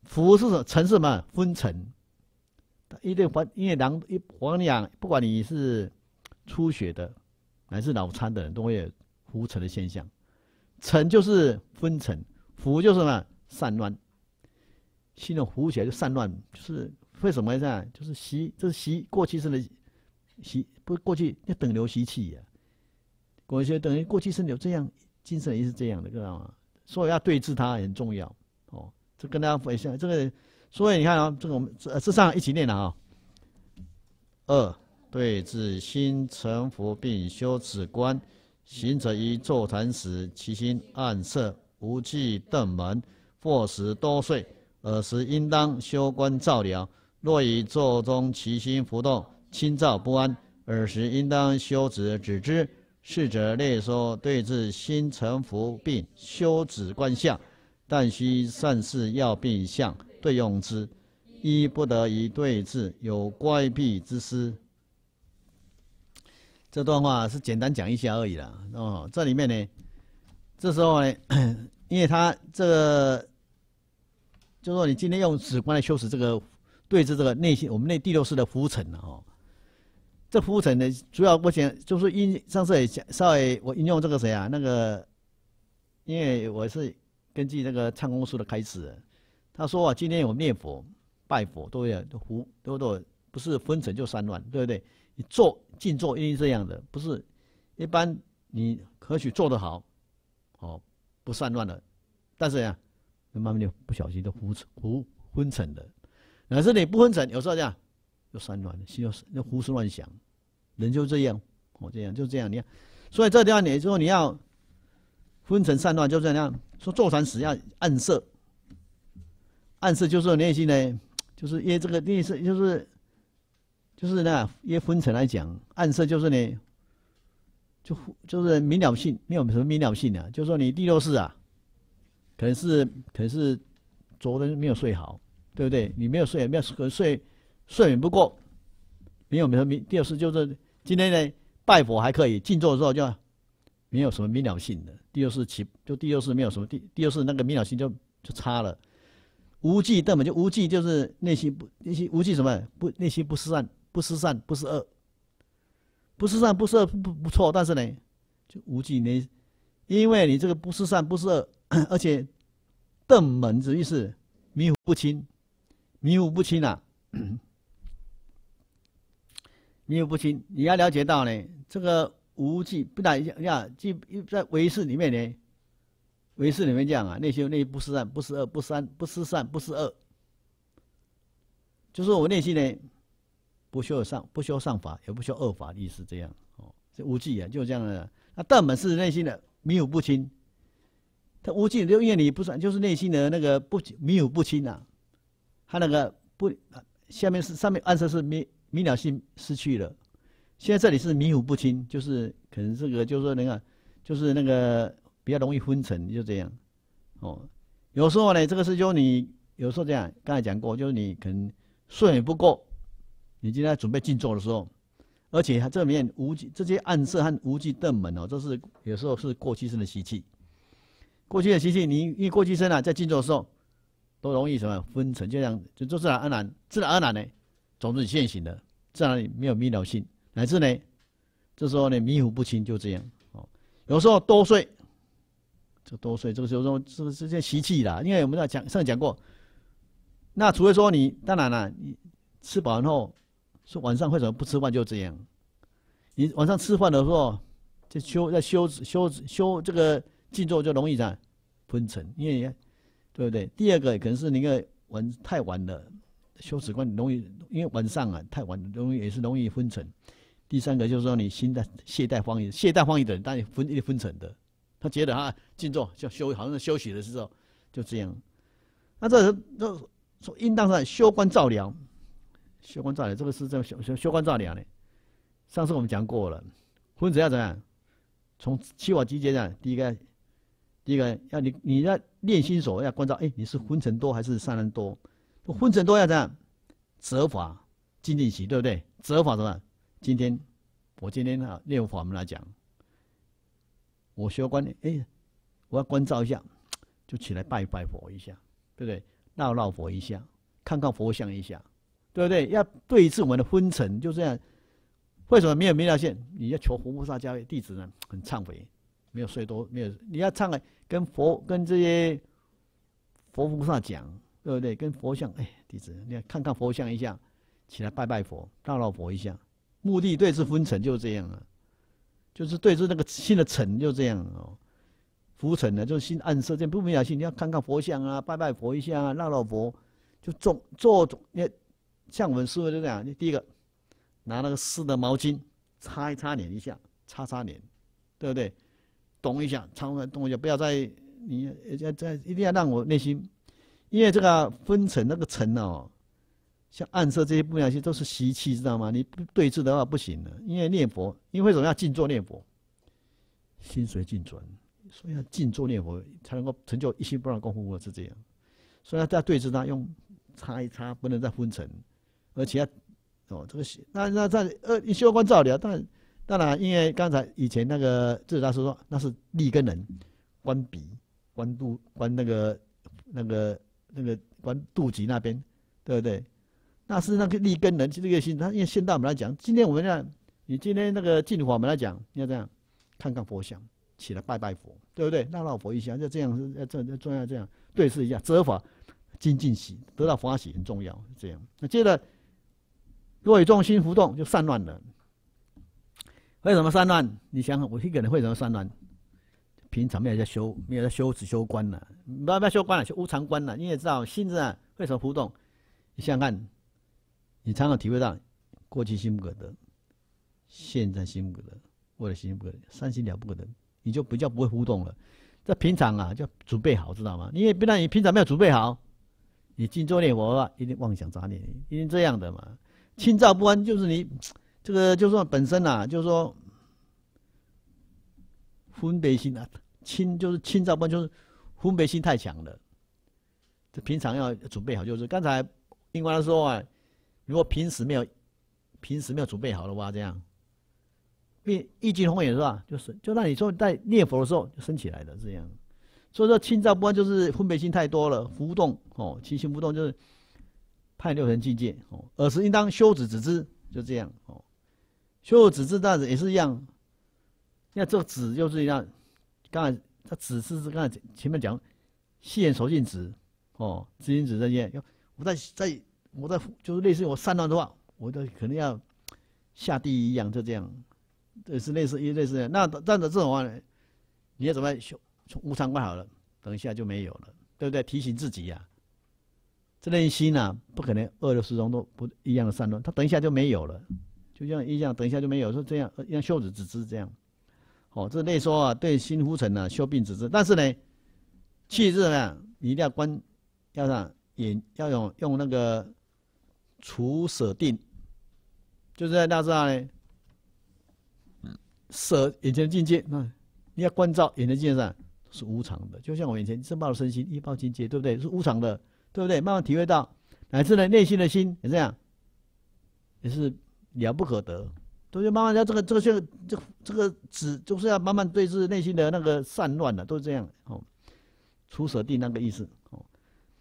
浮是什么？沉是什么？分沉。一定还因为两一黄讲，不管你是出血的，还是脑瘫的，人，都会有浮沉的现象。沉就是分沉，浮就是什么？散乱。心种浮起来就散乱，就是为什么噻？就是吸，这是吸过去式的吸，不是过去要等流吸气呀。过去等于过去是流这样，精神也是这样的，知道吗？所以要对治它很重要。这跟大家分享这个，所以你看啊，这个我们这这上一起念的啊。二对治心诚服并修止观。行者于坐禅时，其心暗涩，无忌瞪门，或时多睡，尔时应当修观照料。若以坐中其心浮动，清照不安，尔时应当修止止之。是者列说对治心诚服并修止观相。但须善事要并相对用之，一不得一对治有乖僻之师。这段话是简单讲一下而已啦。哦，这里面呢，这时候呢，因为他这，个，就说你今天用直观来修持这个对治这个内心，我们那第六式的浮尘哦。这浮尘呢，主要目前就是因上次也讲，稍微我引用这个谁啊？那个，因为我是。根据那个唱功书的开始，他说啊，今天有念佛、拜佛，都有胡，对不对？不是分成就散乱，对不对？你做静坐，定是这样的不是一般，你可许做得好，好不散乱了，但是呀，慢慢就不小心就胡胡昏沉的。可是你不昏沉？有时候这样就散乱，了，心就胡思乱想，人就这样，我这样就这样，你看，所以这个地方，你说你要昏沉散乱，就这样。说坐禅时要暗色，暗色就是内心呢，就是因为这个意思，就是，就是呢，依分层来讲，暗色就是呢，就就是明了性，没有什么明了性啊，就说你第六次啊，可能是可能是昨天没有睡好，对不对？你没有睡，没有可能睡睡眠不够，没有没有什么明。第六次就是今天呢，拜佛还可以，静坐的时候就。没有什么明了性的，第二是起，就第二是没有什么，第第二是那个明了性就就差了。无忌根本就无忌就是内心不内心无忌什么？不内心不是善，不是善，不是恶，不是善，不是恶，不不错。但是呢，就无忌呢，因为你这个不是善，不是恶，而且邓门子意思迷糊不清，迷糊不清啊，迷糊不清。你要了解到呢，这个。无记不打一样，你看，又在唯识里面呢，唯识里面讲啊，内心内不思善，不思恶，不三，不思善，不思恶，就是我内心呢，不修善，不修善法，也不修恶法，意思这样哦。这无记啊，就这样的。那但本是内心的迷雾不清，他无记就因为你不算，就是内心的那个不迷雾不清啊，他那个不下面是上面暗示是迷迷了性失去了。现在这里是迷糊不清，就是可能这个就是那个，就是那个比较容易分层，就这样，哦，有时候呢，这个是兄你有时候这样，刚才讲过，就是你可能睡也不够，你今天准备静坐的时候，而且他这里面无这些暗色和无忌灯门哦，这是有时候是过去生的习气，过去的习气，你因为过去生啊，在静坐的时候都容易什么分层，就这样，就自然而然，自然而然呢，总是现行的，自然没有迷了性。乃至呢，这时候呢，迷糊不清，就这样哦。有时候多睡，就多睡。这个时候这个是件习气啦。因为我们在讲上讲过，那除非说你，当然啦，你吃饱然后说晚上为什么不吃饭，就这样。你晚上吃饭的时候，就修在修修修这个静坐就容易样昏沉，因为对不对？第二个可能是你个晚太晚了，休止观容易，因为晚上啊太晚容易也是容易昏沉。第三个就是说，你心的懈怠方逸，懈怠方逸的人，当然分一分成的。他觉得啊，静坐就休，好像休息的时候就这样。那这这应当上修观照量，修观照量，这个是这修修修观照量的。上次我们讲过了，昏沉要怎样？从七法集结上，第一个第一个要你你要练心所要观照，哎，你是昏沉多还是善人多？昏沉多要怎样？责罚精进习，对不对？责罚什么？今天，我今天啊，念佛我们来讲，我学观，念，哎，我要关照一下，就起来拜拜佛一下，对不对？闹闹佛一下，看看佛像一下，对不对？要对治我们的昏沉，就这样。为什么没有没发现？你要求佛菩萨教弟子呢？很忏悔，没有睡多，没有你要唱来跟佛跟这些佛菩萨讲，对不对？跟佛像，哎，弟子，你要看看佛像一下，起来拜拜佛，闹闹佛一下。目的对峙分层就这样啊，就是对峙那个新的层就这样哦，浮尘呢就是新暗色，这不明了心。你要看看佛像啊，拜拜佛一下，啊，绕绕佛，就做做总像我们师维就这样。第一个，拿那个湿的毛巾擦一擦脸一下，擦擦脸，对不对？动一下，动一下，不要再你要再一定要让我内心，因为这个分层那个层哦。像暗色这些不良心都是习气，知道吗？你不对治的话不行的。因为念佛，因为为什么要静坐念佛？心随静转，所以要静坐念佛才能够成就一心不乱功夫。是这样，所以要对治它，用擦一擦，不能再昏沉，而且要哦这个那那在呃修观照了，但当然因为刚才以前那个智大师说那是力跟能观鼻观肚观那个那个那个观肚脐那边，对不对？那是那个立根人就这个心。他因为现代我们来讲，今天我们这样，你今天那个进法我们来讲要这样，看看佛像，起来拜拜佛，对不对？那老佛一下，就这样是要这样，重要这样对视一下，折法精进喜，得到法喜很重要。这样，那接着，若语重心浮动，就散乱了。为什么散乱？你想想，我一个人为什么散乱？平常没有在修，没有在修止修观了，不要不要修观了，修无常观了。你也知道心呢为什么浮动？你想想看。你常常体会到，过去心不可得，现在心不可得，未来心不可得，三心两不可得，你就比较不会互动了。这平常啊，就要准备好，知道吗？你不然你平常没有准备好，你进作念佛啊，一定妄想杂念，因为这样的嘛。清照不安就是你这个，就说本身啊，就是说分别心啊，亲，就是亲照不安，就是分别心太强了。这平常要准备好，就是刚才另他说啊。如果平时没有，平时没有准备好的话，这样，一一经鸿眼是吧？就是就让你说在念佛的时候就升起来的这样，所以说清照不安就是分别心太多了，浮动哦；清心不动就是判六尘境界哦。尔时应当修止止知，就这样哦。修止但是也是一样，那这个止就是一样，刚才他止是是刚才前面讲现所见止哦，知心止在见，我在在。我在就是类似我散乱的话，我在可能要下地一样，就这样，也是类似一类似的。那这样的这种话，呢，你要怎么修？从无常观好了，等一下就没有了，对不对？提醒自己呀，这人心呐，不可能二六时中都不一样的散乱，他等一下就没有了，就像一样，等一下就没有，说这样让袖子只是这样。好，这类说啊，对心护沉啊，修病止止，但是呢，气质呢，你一定要观，要让眼，要用用那个。除舍定，就是在大自呢。舍眼前的境界，那你要关照眼前境界是是无常的，就像我眼前正报的身心，一报境界，对不对？是无常的，对不对？慢慢体会到，乃至呢，内心的心也这样，也是了不可得。同学，慢慢要这个，这个，这个，这这个只就是要慢慢对治内心的那个散乱的，都是这样哦。除舍定那个意思哦。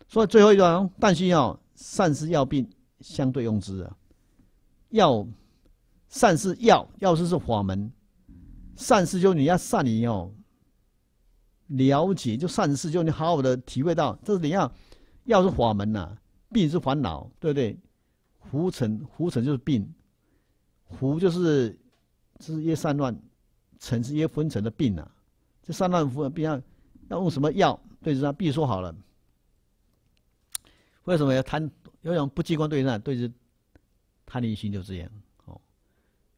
所以最后一段，但需要善施药病。相对用之啊，药善是药，药是是法门。善是就你要善，你要了解，就善事就你好好的体会到，这是你要药是法门呐，病是烦恼，对不对？浮尘浮尘就是病，浮就是是些散乱，尘是些纷尘的病呐。这散乱浮病要要用什么药？对人家必说好了，为什么要贪？有种不机关对战，对着他的心就这样。哦，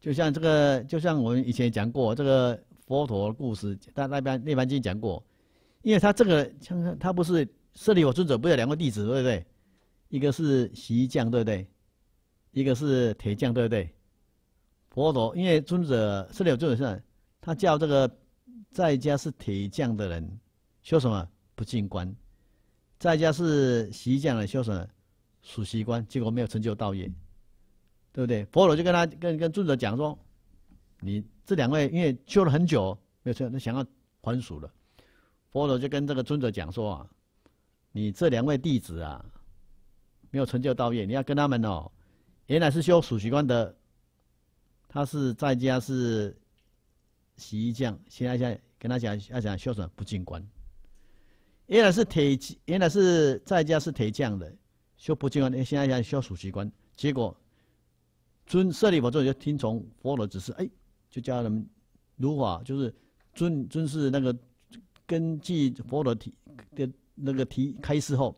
就像这个，就像我们以前讲过这个佛陀故事，他那边那边经讲过。因为他这个，他不是舍利弗尊者，不是两个弟子，对不对？一个是石匠，对不对？一个是铁匠，对不对？佛陀因为尊者舍利弗尊者，他叫这个在家是铁匠的人修什么？不进关。在家是石匠的修什么？属习官，结果没有成就道业，对不对？佛陀就跟他跟跟尊者讲说：“你这两位因为修了很久，没有成就，那想要还俗了。”佛陀就跟这个尊者讲说：“啊，你这两位弟子啊，没有成就道业，你要跟他们哦。原来是修属习官的，他是在家是洗衣匠，现在现在跟他讲要讲修什么不净观。原来是铁，原来是在家是铁匠的。”修不净观，哎，现在要修属习观。结果尊设立佛座就听从佛的指示，哎，就教人们如法，就是尊尊是那个根据佛陀提的那个提开示后，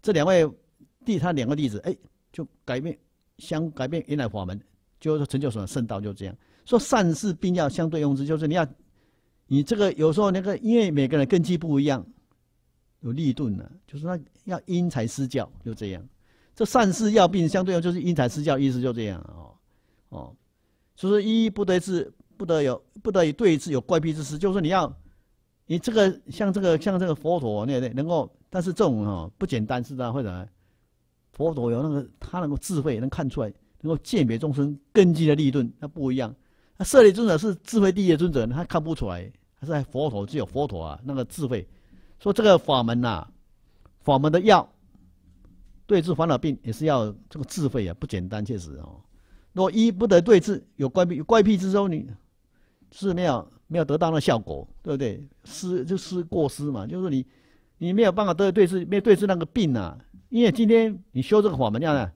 这两位弟他两个弟子，哎，就改变相改变原来法门，就是成就什么圣道就这样。说善事并要相对用之，就是你要你这个有时候那个，因为每个人根基不一样。有立顿呢，就是那要因材施教，就这样。这善事要病，相对就是因材施教，意思就这样哦哦。所以说，一一不得志，不得有，不得已对之有怪癖之事。就是说，你要你这个像这个像这个佛陀，那能够，但是这种哈不简单是的，或者佛陀有那个他能够智慧，能看出来，能够鉴别众生根基的立顿，那不一样。那舍利尊者是智慧第一的尊者，他看不出来，他是在佛陀只有佛陀啊那个智慧。说这个法门呐，法门的药，对治烦恼病也是要这个智慧啊，不简单，确实哦。若医不得对治，有怪癖，有怪癖之中，你是没有没有得到那效果，对不对？失就失过失嘛，就是你你没有办法得对治，没有对治那个病啊。因为今天你修这个法门这样，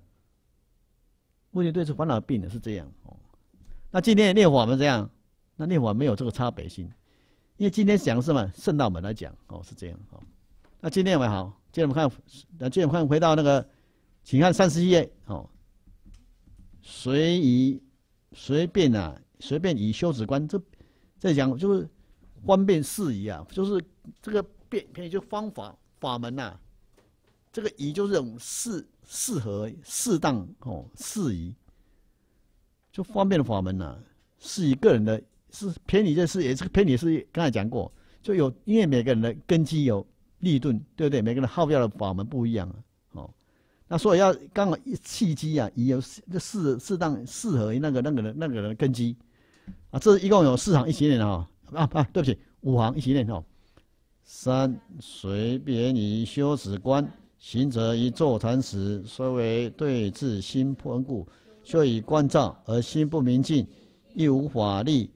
目的对治烦恼病的是这样。哦。那今天念佛门这样，那念佛没有这个差别性。因为今天讲什么圣道门来讲哦，是这样哦。那今天我们好，今天我们看，那今天我们看回到那个，请看三十一页哦。随意、随便啊，随便以修止观，这在讲就是方便适宜啊，就是这个便便宜就方法法门呐。这个宜就是这种适适合、适当哦，适宜，就方便的法门呢，是一个人的。是偏理这事也是偏理是，刚才讲过，就有因为每个人的根基有立顿，对不对？每个人耗掉的法门不一样啊，哦，那所以要刚好契机啊，也有适适适当适合那个那个人那个人根基啊，这一共有四行一七年啊啊啊，对不起，五行一七年哦。三随别离修止观，行者于坐禅时，虽为对治心昏故，虽以观照而心不明净，亦无法力。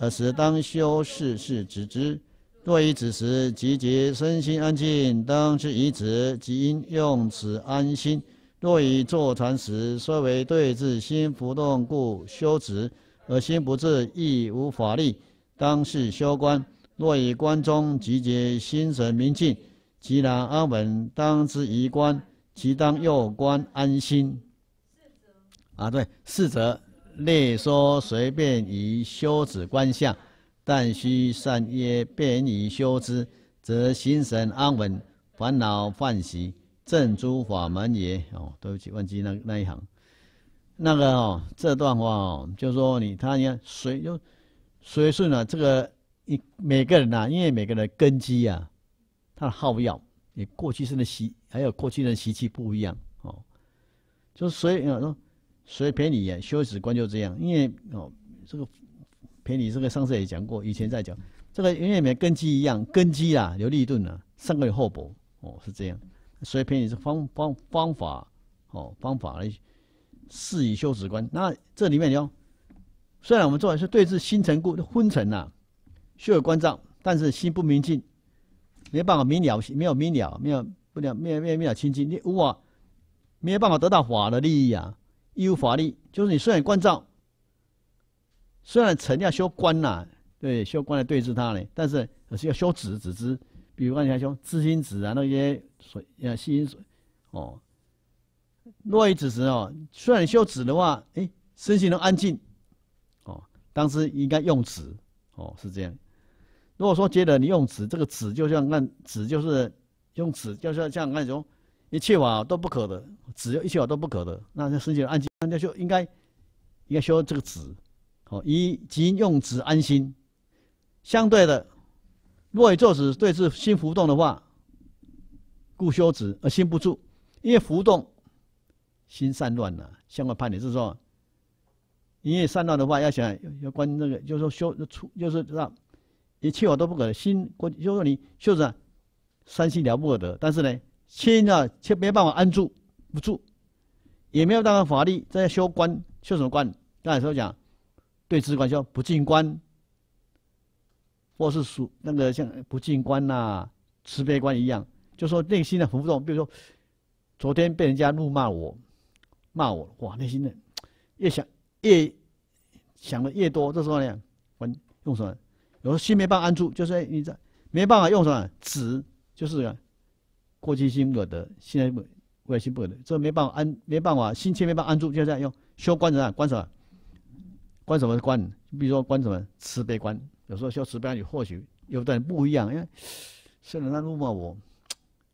而时当修事事直之。若以此时，即觉身心安静，当知以此即因用此安心。若以坐禅时，虽为对治心浮动故修止，而心不治，亦无法力。当是修观。若以观中，即觉心神明净，其然安稳，当知以观，即当又观安心。啊，对四则。略说随便以修止观相，但须善耶便以修之，则心神安稳，烦恼患息，正诸法门也。哦，对不起，忘记那那一行，那个哦，这段话哦，就说你他你看随就随顺啊，这个你每个人呐，因为每个人根基啊，他的好药，你过去生的习还有过去人的习气不一样哦，就所以啊说。所以陪你啊，修止观就这样，因为哦，这个陪你这个上次也讲过，以前在讲这个，因为没根基一样，根基啊有立顿啊，上个有厚薄，哦是这样，所以陪你是方方方法哦方法来示以修止观。那这里面哟，虽然我们做的是对治心尘故昏沉呐，修有观照，但是心不明净，没办法明了，没有明了，没有不了，没有没有没有清净，你无法没有办法得到法的利益啊。义务法力就是你虽然关照，虽然臣要修官呐，对，修官来对治他呢，但是还是要修子子之。比如刚才修知心子啊，那些水啊心水，哦，若以子时哦，虽然修子的话，哎，身心能安静，哦，当时应该用子，哦，是这样。如果说觉得你用子，这个子就像那子就是用子，就是像那种。一切法都不可得，要一切法都不可得。那这生起安住，那就应该应该修这个止，好以及用止安心。相对的，若以坐止对治心浮动的话，故修止而心不住，因为浮动心散乱了。向外判比，是说，因为散乱的话，要想要关那个，就是说修出，就是让一切法都不可得，心关就是说你修止，三心了不可得，但是呢。心呢，却没办法安住，不住，也没有那个法力在修观，修什么观？刚才说讲，对治观修不净观，或是属那个像不净观呐、慈悲观一样，就说内心的浮动。比如说，昨天被人家怒骂我，骂我，哇，内心的越想越想的越多，这时候呢，我用什么？有时候心没办法安住，就是你在没办法用什么止，就是啊。过去心不可得，现在不未来心不可得，这没办法安，没办法心切没办法安住，就这样。用修观怎样？观什么？观什么观什么观，比如说观什么慈悲观，有时候修慈悲，你或许有的人不一样，因为虽然他怒骂我，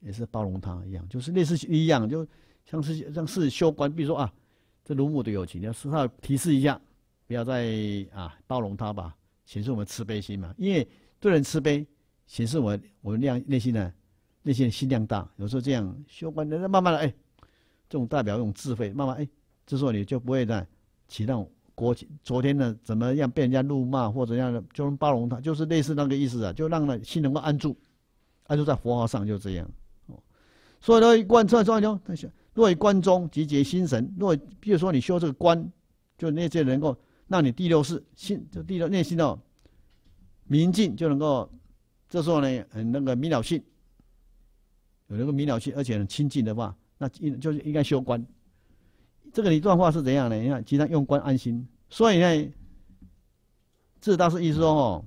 也是包容他一样，就是类似一样，就像是像是修观，比如说啊，这如母的友情，要时刻提示一下，不要再啊包容他吧，显示我们慈悲心嘛，因为对人慈悲显示我我样内心呢。那些心量大，有时候这样修观，那慢慢的哎，这种代表一种智慧，慢慢哎，这时候你就不会再起那种过昨天的怎么样被人家怒骂，或者样的就能包容他，就是类似那个意思啊，就让那心能够安住，安住在佛号上，就这样。哦，所以呢，观在说他想，若以观中集结心神，若比如说你修这个观，就那些能够让你第六世心就第六内心哦明净，就能够这时候呢，很那个明了性。有那个明了性，而且很亲近的话，那应就是应该修观。这个一段话是怎样呢？你看，既然用观安心，所以呢，智大师意思说哦，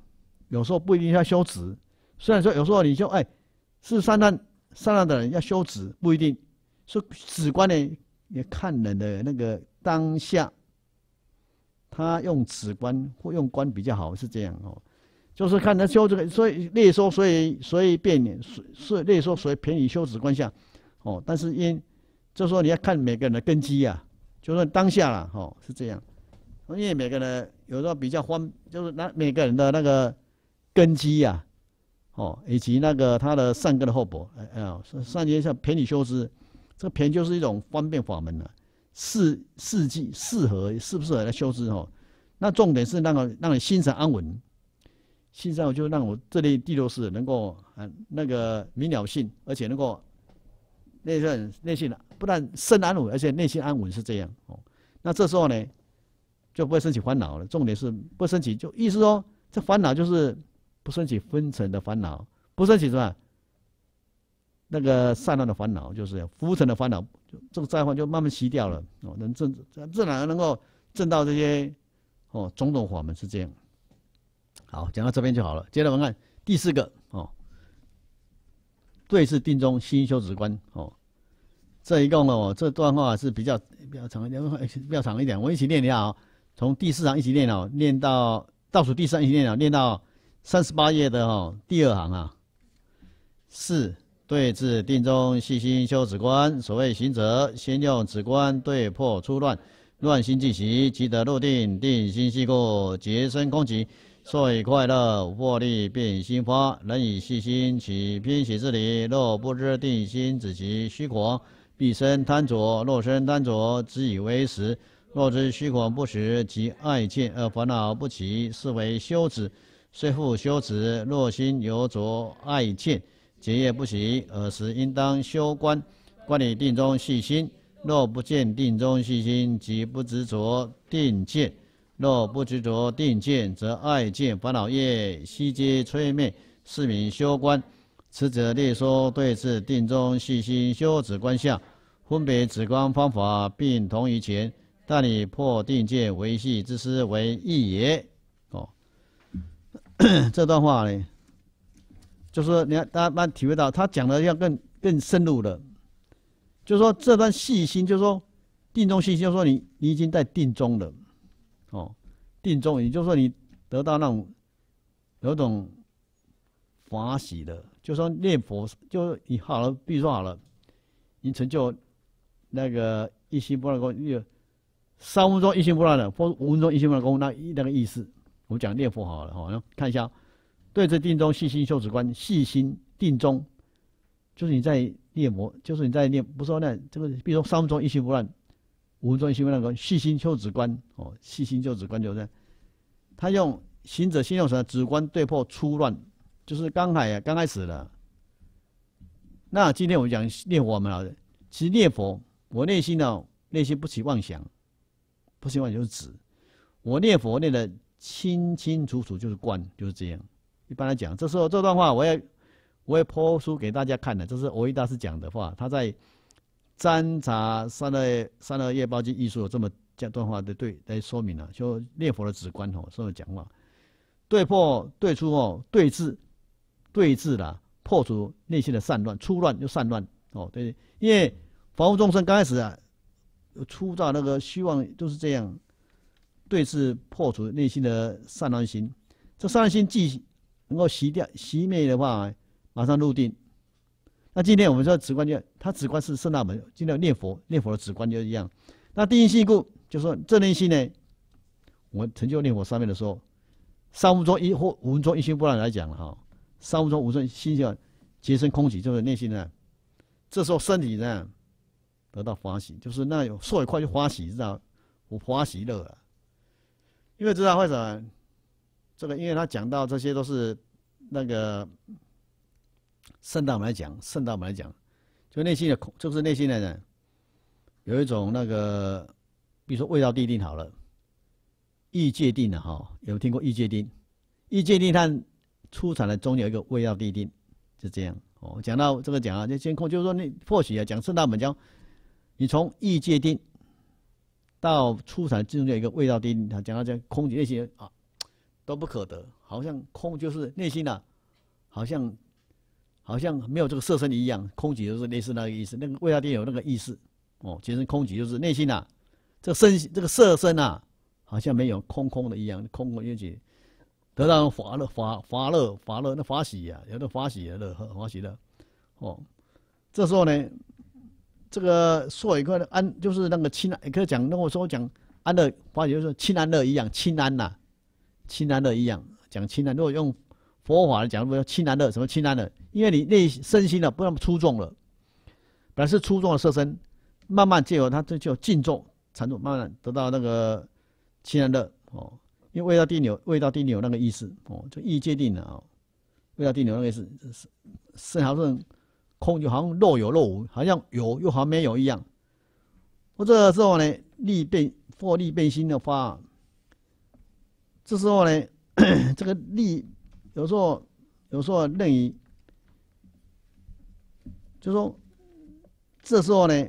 有时候不一定要修止，虽然说有时候你就哎，是善善良的人要修止，不一定。说止观呢，也看人的那个当下，他用止观或用观比较好，是这样哦。就是看他修这个，所以列说，所以所以便，所是列说，所以便你修止观下，哦，但是因，就说你要看每个人的根基呀，就说当下啦，哦，是这样，因为每个人有时候比较方，就是那每个人的那个根基呀，哦，以及那个他的善根的厚薄，哎呀，善善根像便宜修止，这个便就是一种方便法门了。适适忌适合适不适合来修之哦，那重点是那个让你心神安稳。心脏我就让我这里地六师能够很，那个明了性，而且能够内证内心不但身安稳，而且内心安稳是这样。哦，那这时候呢就不会升起烦恼了。重点是不升起，就意思说，这烦恼就是不升起分层的烦恼，不升起什么那个散乱的烦恼，就是浮尘的烦恼，这个灾患就慢慢熄掉了。哦，能正自然而然能够证到这些哦种种法门是这样。好，讲到这边就好了。接着我们看第四个哦，对治定中，心修止观哦。这一共呢，这段话是比较比较长一点，比较长一点。我们一起念一下哦，从第四行一起念哦，念到倒数第三一起念哦，念到三十八页的哦，第二行啊。四对治定中，细心修止观。所谓行者，先用止观对破初乱，乱心即息，即得入定。定心息过，觉身空寂。所以快乐获利变心花，人以细心起偏喜之理。若不知定心，只其虚狂，必生贪着。若生贪着，只以为实。若知虚狂不实，即爱见而烦恼不起，是为修耻。虽复修耻，若心犹着爱见，结业不行，尔时应当修观，观以定中细心。若不见定中细心，即不执着定见。若不执着定见，则爱见烦恼业悉皆摧灭，是名修观。此者列说，对治定中细心修止观相，分别止观方法，并同于前。但以破定见唯系之师为异也。哦，这段话呢，就是你看大家慢慢体会到，他讲的要更更深入了。就说这段细心，就说定中细心，就说你你已经在定中了。哦，定中也就是说你得到那种有种法喜的，就说念佛，就是你好了，比如说好了，你成就那个一心不乱功，有三分钟一心不乱的，或五分钟一心不乱功，那那个意思。我们讲念佛好了，好像看一下，对着定中细心修止观，细心定中，就是你在念佛，就是你在念，不是说那这个，比如说三分钟一心不乱。吴尊新闻那个细心就止观哦，细心就止观就是他用行者心用什么止观对破粗乱，就是刚啊，刚开始的。那今天我们讲念佛嘛，其实念佛我内心呢，内心不起妄想，不起妄想就是止。我念佛念的清清楚楚就是观就是这样。一般来讲，这时候这段话我也我也剖出给大家看的，这是维大师讲的话，他在。《禅茶三二三二夜报经》艺术有这么这段话，的对来说明了，就念佛的止观哦，这么讲话，对破对出哦，对治对治了，破除内心的散乱，出乱又散乱哦，对，因为凡夫众生刚开始啊，出造那个虚妄都是这样，对治破除内心的散乱心，这散乱心既能够熄掉熄灭的话，马上入定。那今天我们说直观就，它直观是圣大门，今天念佛念佛的直观就一样。那第一性故就说这念心呢，我们成就念佛三昧的时候，三分钟一或五分钟一心不乱来讲了哈，三分钟五分钟心性洁身空寂就是内心呢，这时候身体呢得到欢喜，就是那有受一块就欢喜知道，我欢喜乐。了，因为知道为什么？这个因为他讲到这些都是那个。圣道门来讲，圣道门来讲，就内心的空，就是内心的人有一种那个，比如说味道地定好了，意界定的哈，有听过意界定，意界定它出产的终有一个味道地定，就这样。哦。讲到这个讲啊，就监控，就是说那或许啊，讲圣道门讲，你从意界定到出产，进入有一个味道地定。他讲到这空那些啊，都不可得，好像空就是内心的，好像。好像没有这个色身的一样，空寂就是类似那个意思。那个味道帝有那个意思，哦，其实空寂就是内心呐，这个身这个色身啊，好像没有空空的一样，空空一起得到法乐，法法乐法乐，那法喜呀，有的法喜也乐，和法喜乐哦，这时候呢，这个说一个安，就是那个亲，可以讲那我说讲安乐法喜，就是亲安乐一样，亲安呐，亲安乐一样，讲亲安，如果用。佛法讲什么？清难乐，什么清难乐？因为你内身心呢，不那么粗众了。本来是粗壮的色身，慢慢借由他这就静坐、禅坐，慢慢得到那个清难乐哦。因为味道地牛，味道地牛那个意思哦，就意界定的哦。味道地牛那个意思，是身好像空，就好像若有若无，好像有又好像没有一样。我这时候呢，力变或力变心的话，这时候呢，这个力。有时候，有时候任意，就说这时候呢，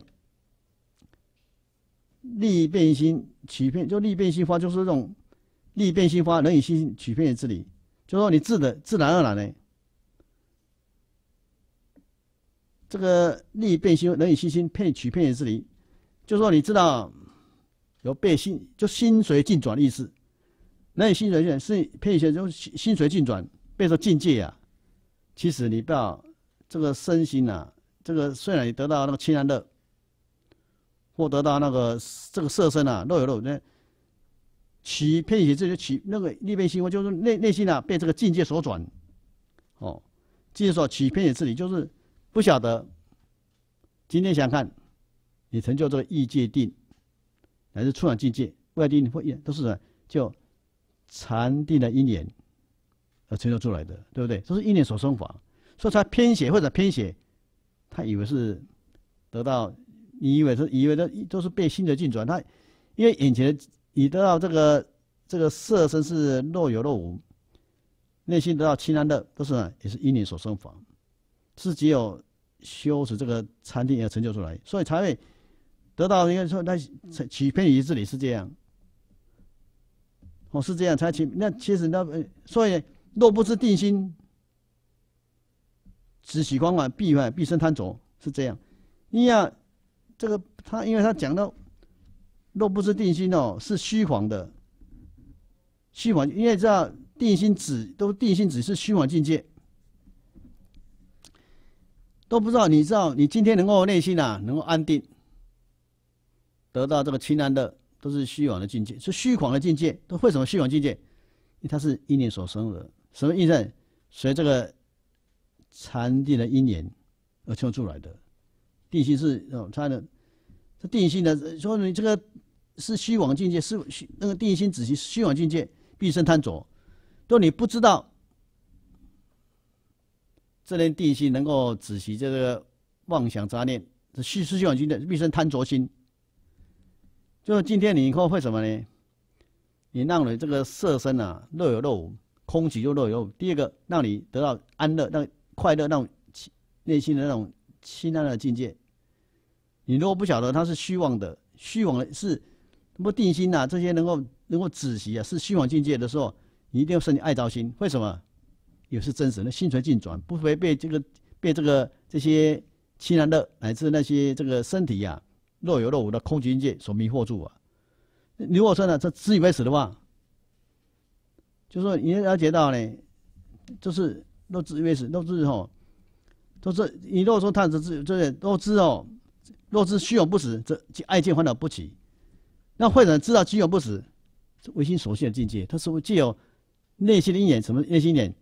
利变心曲变，就利变心花，就是这种利变心花，人以心曲变之理，就说你自的自然而然的，这个利变心，人以心心取曲也之理，就说你知道有变心，就心随境转，意思。那你心随念是偏邪，就心心随境转。变成境界啊，其实你不要这个身心呐，这个虽然你得到那个清凉乐，或得到那个这个色身啊，肉有肉，那起偏邪这些起那个逆变心，就是内内心啊被这个境界所转。哦，就是说，起偏邪自己就是不晓得。今天想看你成就这个异界定，乃至初染境界、外定或一都是什么？就禅定的因缘而成就出来的，对不对？这是因缘所生法，所以他偏写或者偏写，他以为是得到，你以为是，以为的都是被心的进转。他因为眼前已得到这个这个色身是若有若无，内心得到清安的，不是也是因缘所生法，是只有修持这个禅定而成就出来，所以才会得到。应该说，他起偏于这里是这样。哦，是这样，才其那其实那所以若不是定心，只喜欢玩，必必生贪着，是这样。因为这个他，因为他讲到若不是定心哦，是虚晃的，虚晃，因为知道定心只都定心只是虚晃境界，都不知道。你知道，你今天能够内心啊，能够安定，得到这个清安的。都是虚妄的境界，是虚狂的境界。都会什么虚妄境界？因为它是因缘所生的，什么因缘？随这个禅定的因缘而生出来的定心是哦，它的这定心呢，说你这个是虚妄境界，是虚那个定心，只是虚妄境界，必生贪着。都你不知道这人定心能够止息这个妄想杂念，是虚是虚妄境界，必生贪着心。那么今天你以后会什么呢？你让人这个色身啊，若有若无，空气就若有无。第二个让你得到安乐，让快乐，让内心的那种清安的境界。你如果不晓得它是虚妄的，虚妄的是那么定心啊，这些能够能够止息啊，是虚妄境界的时候，你一定要升起爱着心。为什么？也是真实的，心随境转，不会被这个被这个这些清安的，乃至那些这个身体呀。若有若无的空寂境界所迷惑住你如果说呢，这自以为死的话，就说你了解到呢，就是若自以为死，若自吼，都是你如果说他自自这些若自哦，若自虚有不死，则爱见烦恼不起。那或者知道虚有不死，唯心所现的境界，他是既有内心的因眼，什么内心眼、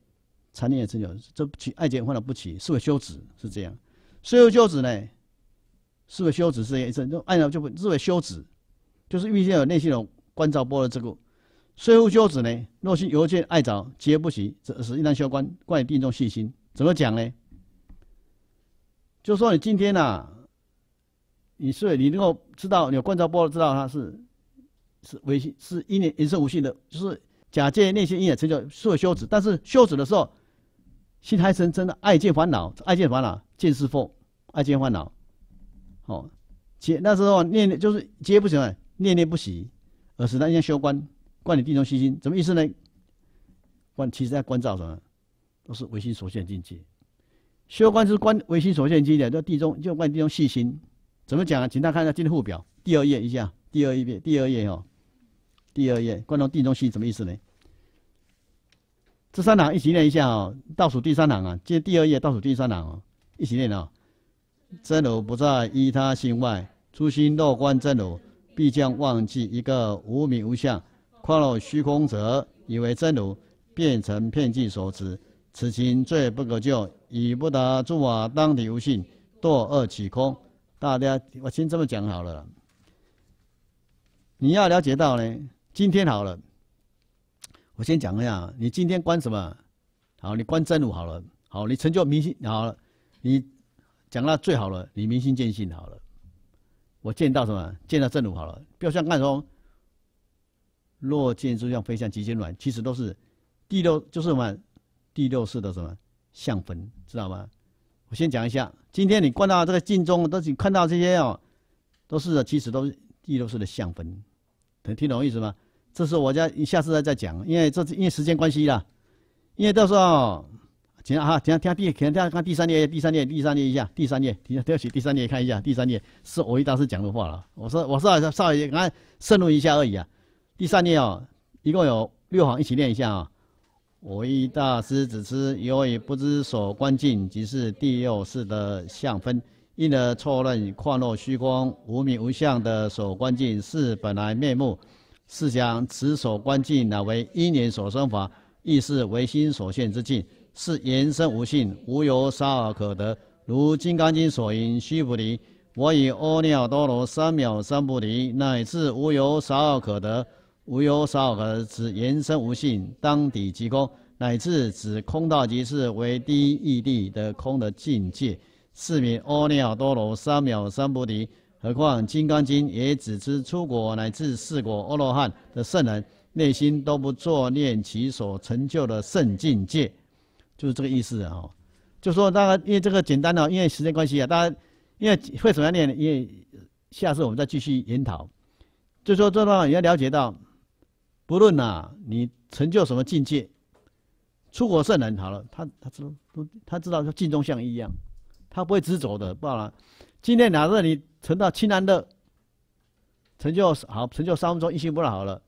禅念眼之流，这不起爱见烦恼不起，是为修止，是这样。所有修止呢？是为修止是业一生，就按照就视为修止，就是预先有内心的观照波的这个。虽无修止呢，若心犹见爱着，皆不习，则是应当修观，关于定中信心。怎么讲呢？就说你今天啊，你是你能够知道有观照波，知道它是是无性，是因因生无性的，就是假借内心一眼成就是为修止。但是修止的时候，心还生真的，爱见烦恼，爱见烦恼，见是风，爱见烦恼。哦，接那时候念就是接不行啊，念念不息，而使他该修观，观你地中细心，什么意思呢？观其实在观照什么，都是唯心所现境界。修观是观唯心所现境界，叫地中就观地中细心，怎么讲啊？请大家看下今日附表第二页一下，第二页第二页哦，第二页观到地中细什么意思呢？这三行一起念一下哦，倒数第三行啊，接第二页倒数第三行哦，一起念哦。真如不在依他心外，初心若观真如，必将忘记一个无名无相，快若虚空者，以为真如，变成片计所持，此情罪不可救，以不得诸法当体无性，堕恶起空。大家，我先这么讲好了。你要了解到呢，今天好了，我先讲一下，你今天观什么？好，你观真如好了，好，你成就明心，好了，你。讲到最好了，你明心见性好了。我见到什么？见到正如好了，不要像那种。若见诸相非相即见软，其实都是第六，就是什么？第六式的什么相分，知道吗？我先讲一下，今天你观到这个镜中，都你看到这些哦，都是其实都是第六式的相分，能听懂我意思吗？这是我家下次再再讲，因为这因为时间关系啦，因为到时候。行哈，行，听第，可能听看第三页，第三页，第三页一下，第三页，听，对不起，第三页看一下。第三页是我一大师讲的话了。我说，我说，少爷，看深入一下而已啊。第三页哦，一共有六行，一起念一下啊。我一大师只知一为不知所观境即是第六式的相分，因而错认况若虚空、无名无相的所观境是本来面目，是想此所观境乃为因缘所生法，亦是唯心所现之境。是言生无性，无由沙尔可得。如《金刚经》所云：“须菩提，我以阿尼尔多罗三藐三菩提，乃至无由少尔可得，无由少尔可。”指言生无性，当底即空，乃至指空道极是为第一义谛的空的境界，是名阿尼尔多罗三藐三菩提。何况《金刚经》也只知出国乃至四国阿罗汉的圣人，内心都不作念其所成就的圣境界。就是这个意思啊，就说大家因为这个简单哦，因为时间关系啊，大家因为会怎么样练？因为下次我们再继续研讨。就说这段你要了解到，不论啊你成就什么境界，出国圣人好了，他他知道，他知道说镜中像一样，他不会执着的，不然今天哪日你成到清安的，成就好，成就三分钟一心不乱好了，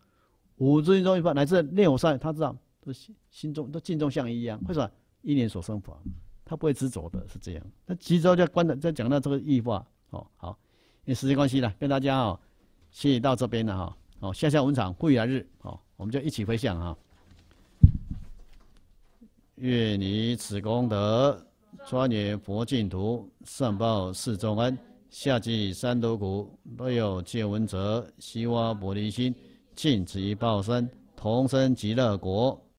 五分钟乃至练我善，他知道，心心中都镜中像一样，为什么？一年所生法，他不会执着的，是这样。那之中就关的，在讲到这个异化哦。好，因为时间关系呢，跟大家哦，先到这边了哈。哦，下下文场，会来日，哦，我们就一起回向哈。愿你此功德庄严佛净土，上报四重恩，下济三途苦。若有见闻者，悉发菩提心，尽此一报身，同生极乐国。